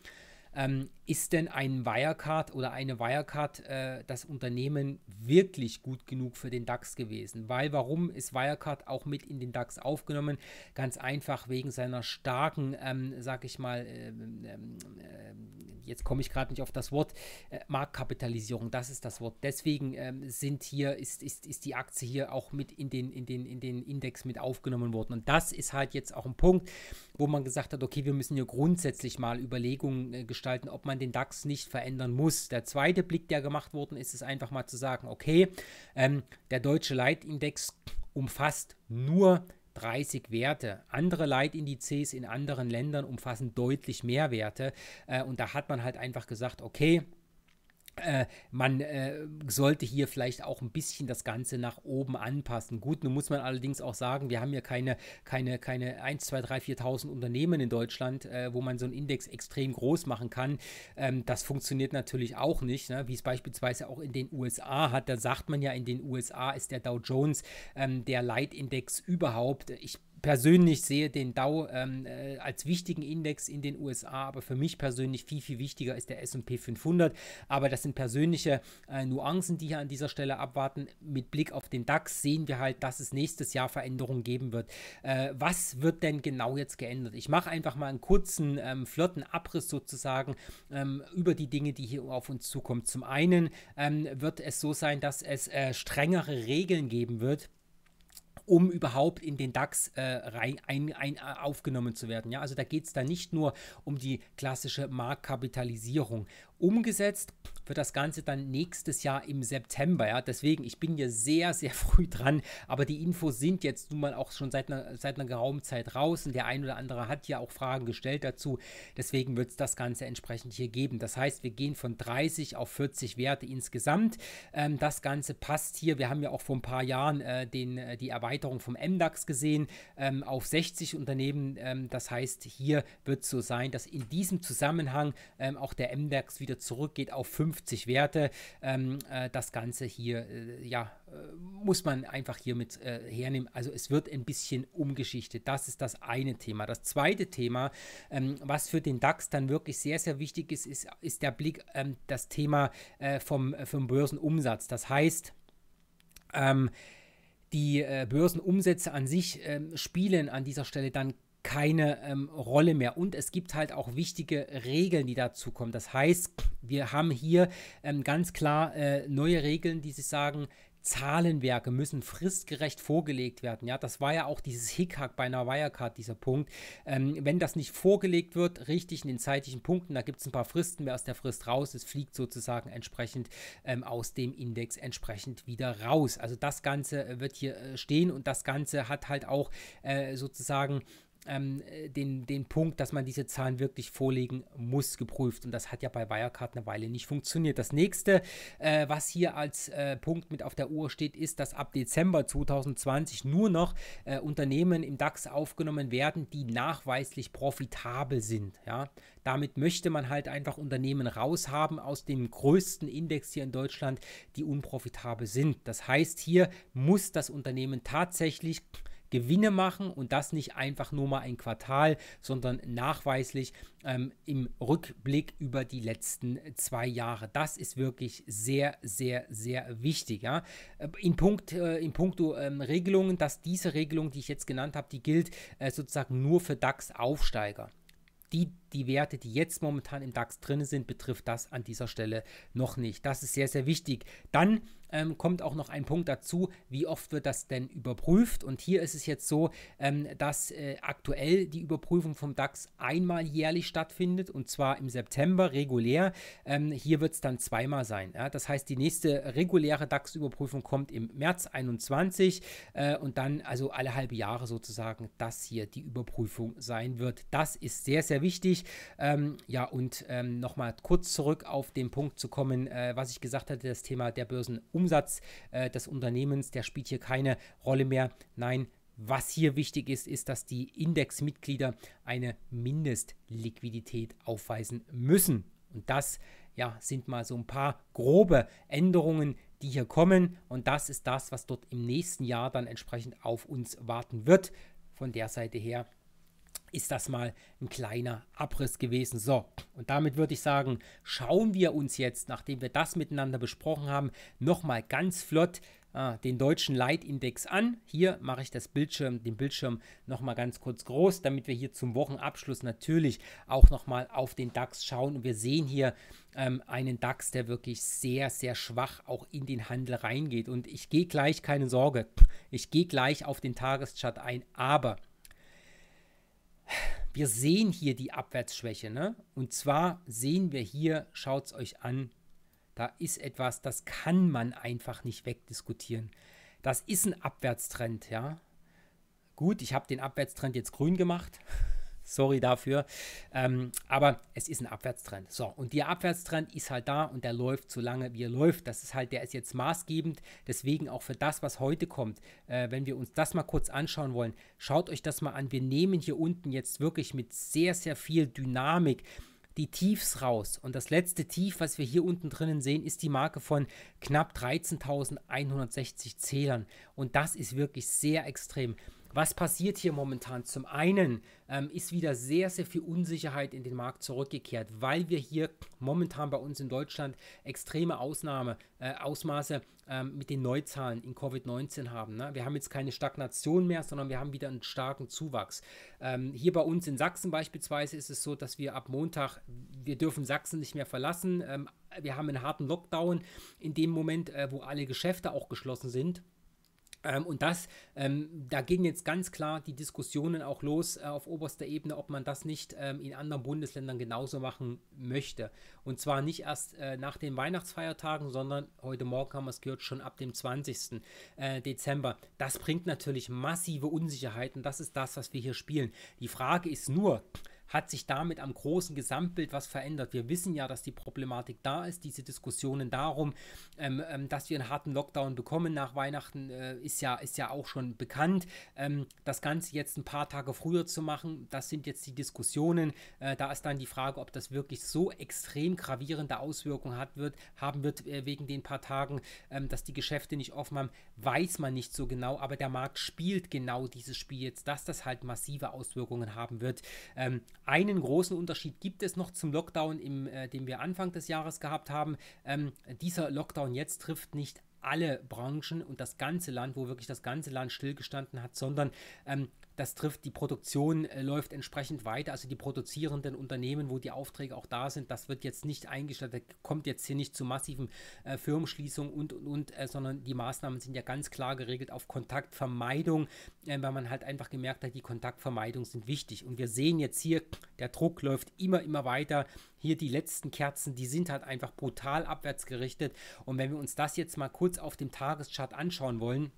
ähm, ist denn ein Wirecard oder eine Wirecard äh, das Unternehmen wirklich gut genug für den DAX gewesen? Weil warum ist Wirecard auch mit in den DAX aufgenommen? Ganz einfach wegen seiner starken, ähm, sag ich mal, äh, äh, jetzt komme ich gerade nicht auf das Wort, äh, Marktkapitalisierung, das ist das Wort. Deswegen ähm, sind hier, ist, ist, ist die Aktie hier auch mit in den, in, den, in den Index mit aufgenommen worden. Und das ist halt jetzt auch ein Punkt, wo man gesagt hat, okay, wir müssen hier grundsätzlich mal Überlegungen äh, gestalten, ob man man den DAX nicht verändern muss. Der zweite Blick, der gemacht worden ist, ist einfach mal zu sagen, okay, ähm, der deutsche Leitindex umfasst nur 30 Werte. Andere Leitindizes in anderen Ländern umfassen deutlich mehr Werte. Äh, und da hat man halt einfach gesagt, okay, äh, man äh, sollte hier vielleicht auch ein bisschen das Ganze nach oben anpassen. Gut, nun muss man allerdings auch sagen, wir haben ja keine, keine, keine 1, 2, 3, 4.000 Unternehmen in Deutschland, äh, wo man so einen Index extrem groß machen kann. Ähm, das funktioniert natürlich auch nicht, ne? wie es beispielsweise auch in den USA hat. Da sagt man ja, in den USA ist der Dow Jones ähm, der Leitindex überhaupt. Ich persönlich sehe den Dow ähm, äh, als wichtigen Index in den USA, aber für mich persönlich viel, viel wichtiger ist der SP 500. Aber das sind persönliche äh, Nuancen, die hier an dieser Stelle abwarten. Mit Blick auf den DAX sehen wir halt, dass es nächstes Jahr Veränderungen geben wird. Äh, was wird denn genau jetzt geändert? Ich mache einfach mal einen kurzen, ähm, flotten Abriss sozusagen ähm, über die Dinge, die hier auf uns zukommen. Zum einen ähm, wird es so sein, dass es äh, strengere Regeln geben wird um überhaupt in den DAX äh, rein, ein, ein, äh, aufgenommen zu werden. Ja? Also da geht es da nicht nur um die klassische Marktkapitalisierung Umgesetzt wird das Ganze dann nächstes Jahr im September. Ja? Deswegen, ich bin hier sehr, sehr früh dran, aber die Infos sind jetzt nun mal auch schon seit einer, seit einer geraumen Zeit raus und der ein oder andere hat ja auch Fragen gestellt dazu. Deswegen wird es das Ganze entsprechend hier geben. Das heißt, wir gehen von 30 auf 40 Werte insgesamt. Ähm, das Ganze passt hier. Wir haben ja auch vor ein paar Jahren äh, den, äh, die Erweiterung vom MDAX gesehen ähm, auf 60 Unternehmen. Ähm, das heißt, hier wird es so sein, dass in diesem Zusammenhang ähm, auch der MDAX wieder wieder zurückgeht auf 50 Werte. Ähm, äh, das Ganze hier, äh, ja, äh, muss man einfach hier mit äh, hernehmen. Also es wird ein bisschen umgeschichtet. Das ist das eine Thema. Das zweite Thema, ähm, was für den DAX dann wirklich sehr, sehr wichtig ist, ist, ist der Blick, ähm, das Thema äh, vom, vom Börsenumsatz. Das heißt, ähm, die äh, Börsenumsätze an sich äh, spielen an dieser Stelle dann keine ähm, Rolle mehr. Und es gibt halt auch wichtige Regeln, die dazu kommen. Das heißt, wir haben hier ähm, ganz klar äh, neue Regeln, die sich sagen, Zahlenwerke müssen fristgerecht vorgelegt werden. Ja, das war ja auch dieses Hickhack bei einer Wirecard, dieser Punkt. Ähm, wenn das nicht vorgelegt wird, richtig in den zeitlichen Punkten, da gibt es ein paar Fristen, wer aus der Frist raus ist, fliegt sozusagen entsprechend ähm, aus dem Index entsprechend wieder raus. Also das Ganze äh, wird hier äh, stehen und das Ganze hat halt auch äh, sozusagen ähm, äh, den, den Punkt, dass man diese Zahlen wirklich vorlegen muss, geprüft. Und das hat ja bei Wirecard eine Weile nicht funktioniert. Das nächste, äh, was hier als äh, Punkt mit auf der Uhr steht, ist, dass ab Dezember 2020 nur noch äh, Unternehmen im DAX aufgenommen werden, die nachweislich profitabel sind. Ja? Damit möchte man halt einfach Unternehmen raushaben aus dem größten Index hier in Deutschland, die unprofitabel sind. Das heißt, hier muss das Unternehmen tatsächlich Gewinne machen und das nicht einfach nur mal ein Quartal, sondern nachweislich ähm, im Rückblick über die letzten zwei Jahre. Das ist wirklich sehr, sehr, sehr wichtig. Ja? Äh, in, Punkt, äh, in puncto ähm, Regelungen, dass diese Regelung, die ich jetzt genannt habe, die gilt äh, sozusagen nur für DAX-Aufsteiger. Die, die, Werte, die jetzt momentan im DAX drin sind, betrifft das an dieser Stelle noch nicht. Das ist sehr, sehr wichtig. Dann ähm, kommt auch noch ein Punkt dazu, wie oft wird das denn überprüft? Und hier ist es jetzt so, ähm, dass äh, aktuell die Überprüfung vom DAX einmal jährlich stattfindet und zwar im September regulär. Ähm, hier wird es dann zweimal sein. Ja? Das heißt, die nächste reguläre DAX-Überprüfung kommt im März 21 äh, und dann also alle halbe Jahre sozusagen, dass hier die Überprüfung sein wird. Das ist sehr, sehr wichtig. Ähm, ja, und ähm, nochmal kurz zurück auf den Punkt zu kommen, äh, was ich gesagt hatte, das Thema der Börsen. Umsatz äh, des Unternehmens, der spielt hier keine Rolle mehr. Nein, was hier wichtig ist, ist, dass die Indexmitglieder eine Mindestliquidität aufweisen müssen. Und das ja, sind mal so ein paar grobe Änderungen, die hier kommen. Und das ist das, was dort im nächsten Jahr dann entsprechend auf uns warten wird. Von der Seite her ist das mal ein kleiner Abriss gewesen. So, und damit würde ich sagen, schauen wir uns jetzt, nachdem wir das miteinander besprochen haben, nochmal ganz flott äh, den deutschen Leitindex an. Hier mache ich das Bildschirm, den Bildschirm nochmal ganz kurz groß, damit wir hier zum Wochenabschluss natürlich auch nochmal auf den DAX schauen. Und wir sehen hier ähm, einen DAX, der wirklich sehr, sehr schwach auch in den Handel reingeht. Und ich gehe gleich, keine Sorge, ich gehe gleich auf den Tageschart ein, aber wir sehen hier die Abwärtsschwäche. Ne? Und zwar sehen wir hier, schaut es euch an, da ist etwas, das kann man einfach nicht wegdiskutieren. Das ist ein Abwärtstrend, ja. Gut, ich habe den Abwärtstrend jetzt grün gemacht. Sorry dafür. Ähm, aber es ist ein Abwärtstrend. So, und der Abwärtstrend ist halt da und der läuft so lange, wie er läuft. Das ist halt, der ist jetzt maßgebend. Deswegen auch für das, was heute kommt, äh, wenn wir uns das mal kurz anschauen wollen, schaut euch das mal an. Wir nehmen hier unten jetzt wirklich mit sehr, sehr viel Dynamik die Tiefs raus. Und das letzte Tief, was wir hier unten drinnen sehen, ist die Marke von knapp 13.160 Zählern. Und das ist wirklich sehr extrem. Was passiert hier momentan? Zum einen ähm, ist wieder sehr, sehr viel Unsicherheit in den Markt zurückgekehrt, weil wir hier momentan bei uns in Deutschland extreme Ausnahme, äh, Ausmaße ähm, mit den Neuzahlen in Covid-19 haben. Ne? Wir haben jetzt keine Stagnation mehr, sondern wir haben wieder einen starken Zuwachs. Ähm, hier bei uns in Sachsen beispielsweise ist es so, dass wir ab Montag, wir dürfen Sachsen nicht mehr verlassen. Ähm, wir haben einen harten Lockdown in dem Moment, äh, wo alle Geschäfte auch geschlossen sind. Ähm, und das, ähm, da gehen jetzt ganz klar die Diskussionen auch los äh, auf oberster Ebene, ob man das nicht ähm, in anderen Bundesländern genauso machen möchte. Und zwar nicht erst äh, nach den Weihnachtsfeiertagen, sondern heute Morgen haben wir es gehört, schon ab dem 20. Äh, Dezember. Das bringt natürlich massive Unsicherheiten. Das ist das, was wir hier spielen. Die Frage ist nur, hat sich damit am großen Gesamtbild was verändert? Wir wissen ja, dass die Problematik da ist. Diese Diskussionen darum, ähm, ähm, dass wir einen harten Lockdown bekommen nach Weihnachten, äh, ist, ja, ist ja auch schon bekannt. Ähm, das Ganze jetzt ein paar Tage früher zu machen, das sind jetzt die Diskussionen. Äh, da ist dann die Frage, ob das wirklich so extrem gravierende Auswirkungen hat, wird, haben wird äh, wegen den paar Tagen, ähm, dass die Geschäfte nicht offen haben, weiß man nicht so genau. Aber der Markt spielt genau dieses Spiel jetzt, dass das halt massive Auswirkungen haben wird. Ähm, einen großen Unterschied gibt es noch zum Lockdown, im, äh, den wir Anfang des Jahres gehabt haben. Ähm, dieser Lockdown jetzt trifft nicht alle Branchen und das ganze Land, wo wirklich das ganze Land stillgestanden hat, sondern ähm, das trifft die Produktion, äh, läuft entsprechend weiter. Also die produzierenden Unternehmen, wo die Aufträge auch da sind, das wird jetzt nicht eingestellt, das kommt jetzt hier nicht zu massiven äh, Firmenschließungen und, und, und, äh, sondern die Maßnahmen sind ja ganz klar geregelt auf Kontaktvermeidung, äh, weil man halt einfach gemerkt hat, die Kontaktvermeidung sind wichtig. Und wir sehen jetzt hier, der Druck läuft immer, immer weiter. Hier die letzten Kerzen, die sind halt einfach brutal abwärts gerichtet. Und wenn wir uns das jetzt mal kurz auf dem Tageschart anschauen wollen,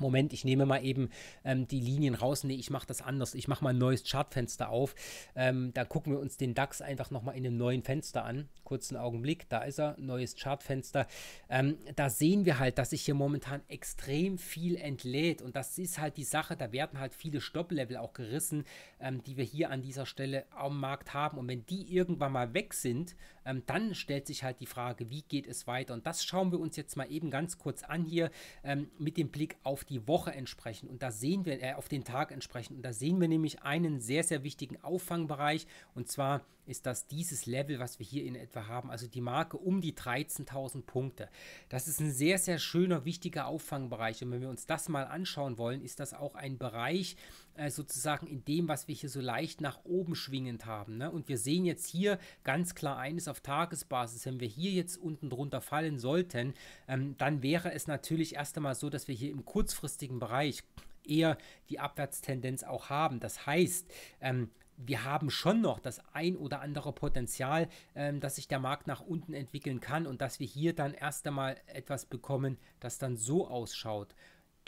Moment, ich nehme mal eben ähm, die Linien raus. Nee, ich mache das anders. Ich mache mal ein neues Chartfenster auf. Ähm, da gucken wir uns den DAX einfach nochmal in einem neuen Fenster an. Kurzen Augenblick, da ist er, neues Chartfenster. Ähm, da sehen wir halt, dass sich hier momentan extrem viel entlädt. Und das ist halt die Sache, da werden halt viele Stopplevel auch gerissen, ähm, die wir hier an dieser Stelle am Markt haben. Und wenn die irgendwann mal weg sind, ähm, dann stellt sich halt die Frage, wie geht es weiter? Und das schauen wir uns jetzt mal eben ganz kurz an hier ähm, mit dem Blick auf auf die Woche entsprechend und da sehen wir, äh, auf den Tag entsprechend Und da sehen wir nämlich einen sehr, sehr wichtigen Auffangbereich und zwar ist das dieses Level, was wir hier in etwa haben, also die Marke um die 13.000 Punkte. Das ist ein sehr, sehr schöner, wichtiger Auffangbereich. Und wenn wir uns das mal anschauen wollen, ist das auch ein Bereich äh, sozusagen in dem, was wir hier so leicht nach oben schwingend haben. Ne? Und wir sehen jetzt hier ganz klar eines auf Tagesbasis, wenn wir hier jetzt unten drunter fallen sollten, ähm, dann wäre es natürlich erst einmal so, dass wir hier im kurzfristigen Bereich eher die Abwärtstendenz auch haben. Das heißt, ähm, wir haben schon noch das ein oder andere Potenzial, ähm, dass sich der Markt nach unten entwickeln kann und dass wir hier dann erst einmal etwas bekommen, das dann so ausschaut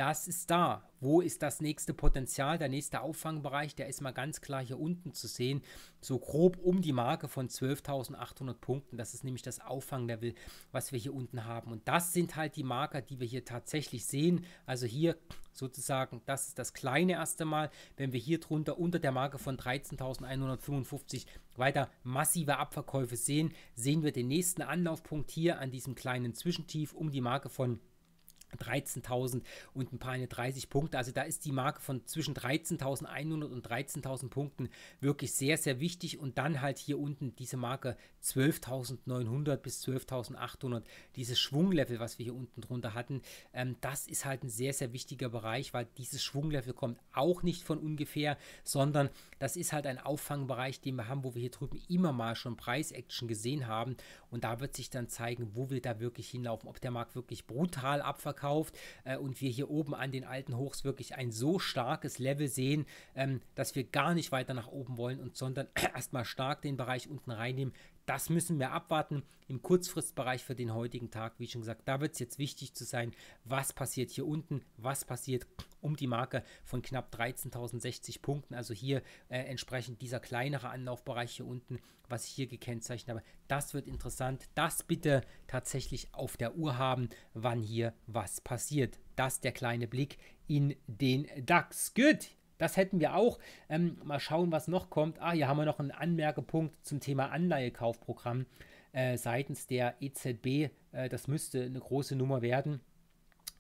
das ist da. Wo ist das nächste Potenzial, der nächste Auffangbereich? Der ist mal ganz klar hier unten zu sehen, so grob um die Marke von 12.800 Punkten. Das ist nämlich das Auffanglevel, was wir hier unten haben. Und das sind halt die Marker, die wir hier tatsächlich sehen. Also hier sozusagen, das ist das kleine erste Mal. Wenn wir hier drunter unter der Marke von 13.155 weiter massive Abverkäufe sehen, sehen wir den nächsten Anlaufpunkt hier an diesem kleinen Zwischentief um die Marke von 13.000 und ein paar eine 30 Punkte. Also da ist die Marke von zwischen 13.100 und 13.000 Punkten wirklich sehr, sehr wichtig. Und dann halt hier unten diese Marke 12.900 bis 12.800, dieses Schwunglevel, was wir hier unten drunter hatten, ähm, das ist halt ein sehr, sehr wichtiger Bereich, weil dieses Schwunglevel kommt auch nicht von ungefähr, sondern das ist halt ein Auffangbereich, den wir haben, wo wir hier drüben immer mal schon Preis-Action gesehen haben. Und da wird sich dann zeigen, wo wir da wirklich hinlaufen, ob der Markt wirklich brutal abverkauft äh, und wir hier oben an den alten Hochs wirklich ein so starkes Level sehen, ähm, dass wir gar nicht weiter nach oben wollen und sondern erstmal stark den Bereich unten reinnehmen, das müssen wir abwarten im Kurzfristbereich für den heutigen Tag. Wie schon gesagt, da wird es jetzt wichtig zu sein, was passiert hier unten, was passiert um die Marke von knapp 13.060 Punkten. Also hier äh, entsprechend dieser kleinere Anlaufbereich hier unten, was ich hier gekennzeichnet habe. Das wird interessant. Das bitte tatsächlich auf der Uhr haben, wann hier was passiert. Das der kleine Blick in den DAX. Gut, das hätten wir auch. Ähm, mal schauen, was noch kommt. Ah, hier haben wir noch einen Anmerkepunkt zum Thema Anleihekaufprogramm äh, seitens der EZB. Äh, das müsste eine große Nummer werden,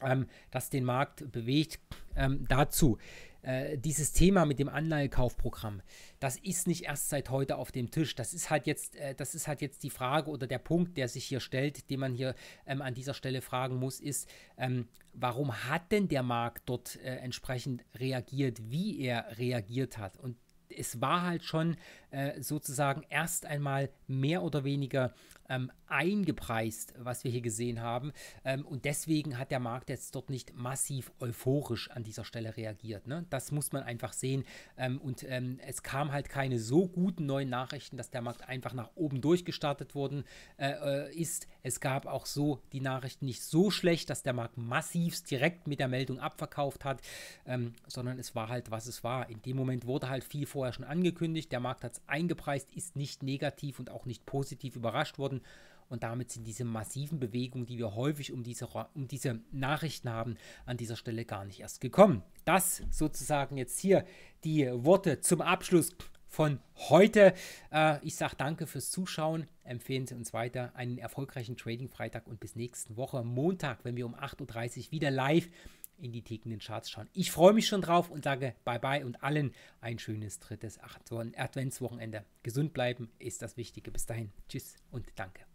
ähm, das den Markt bewegt. Ähm, dazu. Äh, dieses Thema mit dem Anleihekaufprogramm, das ist nicht erst seit heute auf dem Tisch. Das ist halt jetzt, äh, das ist halt jetzt die Frage oder der Punkt, der sich hier stellt, den man hier ähm, an dieser Stelle fragen muss, ist, ähm, warum hat denn der Markt dort äh, entsprechend reagiert, wie er reagiert hat. Und es war halt schon äh, sozusagen erst einmal mehr oder weniger ähm, eingepreist, was wir hier gesehen haben. Ähm, und deswegen hat der Markt jetzt dort nicht massiv euphorisch an dieser Stelle reagiert. Ne? Das muss man einfach sehen. Ähm, und ähm, es kam halt keine so guten neuen Nachrichten, dass der Markt einfach nach oben durchgestartet worden äh, äh ist. Es gab auch so die Nachrichten nicht so schlecht, dass der Markt massivst direkt mit der Meldung abverkauft hat, ähm, sondern es war halt, was es war. In dem Moment wurde halt viel vorher schon angekündigt. Der Markt hat es eingepreist, ist nicht negativ und auch nicht positiv überrascht worden. Und damit sind diese massiven Bewegungen, die wir häufig um diese, um diese Nachrichten haben, an dieser Stelle gar nicht erst gekommen. Das sozusagen jetzt hier die Worte zum Abschluss von heute. Äh, ich sage danke fürs Zuschauen. Empfehlen Sie uns weiter einen erfolgreichen Trading-Freitag und bis nächste Woche Montag, wenn wir um 8.30 Uhr wieder live in die tickenden Charts schauen. Ich freue mich schon drauf und sage Bye-bye und allen ein schönes drittes Adventswochenende. Gesund bleiben ist das Wichtige. Bis dahin. Tschüss und danke.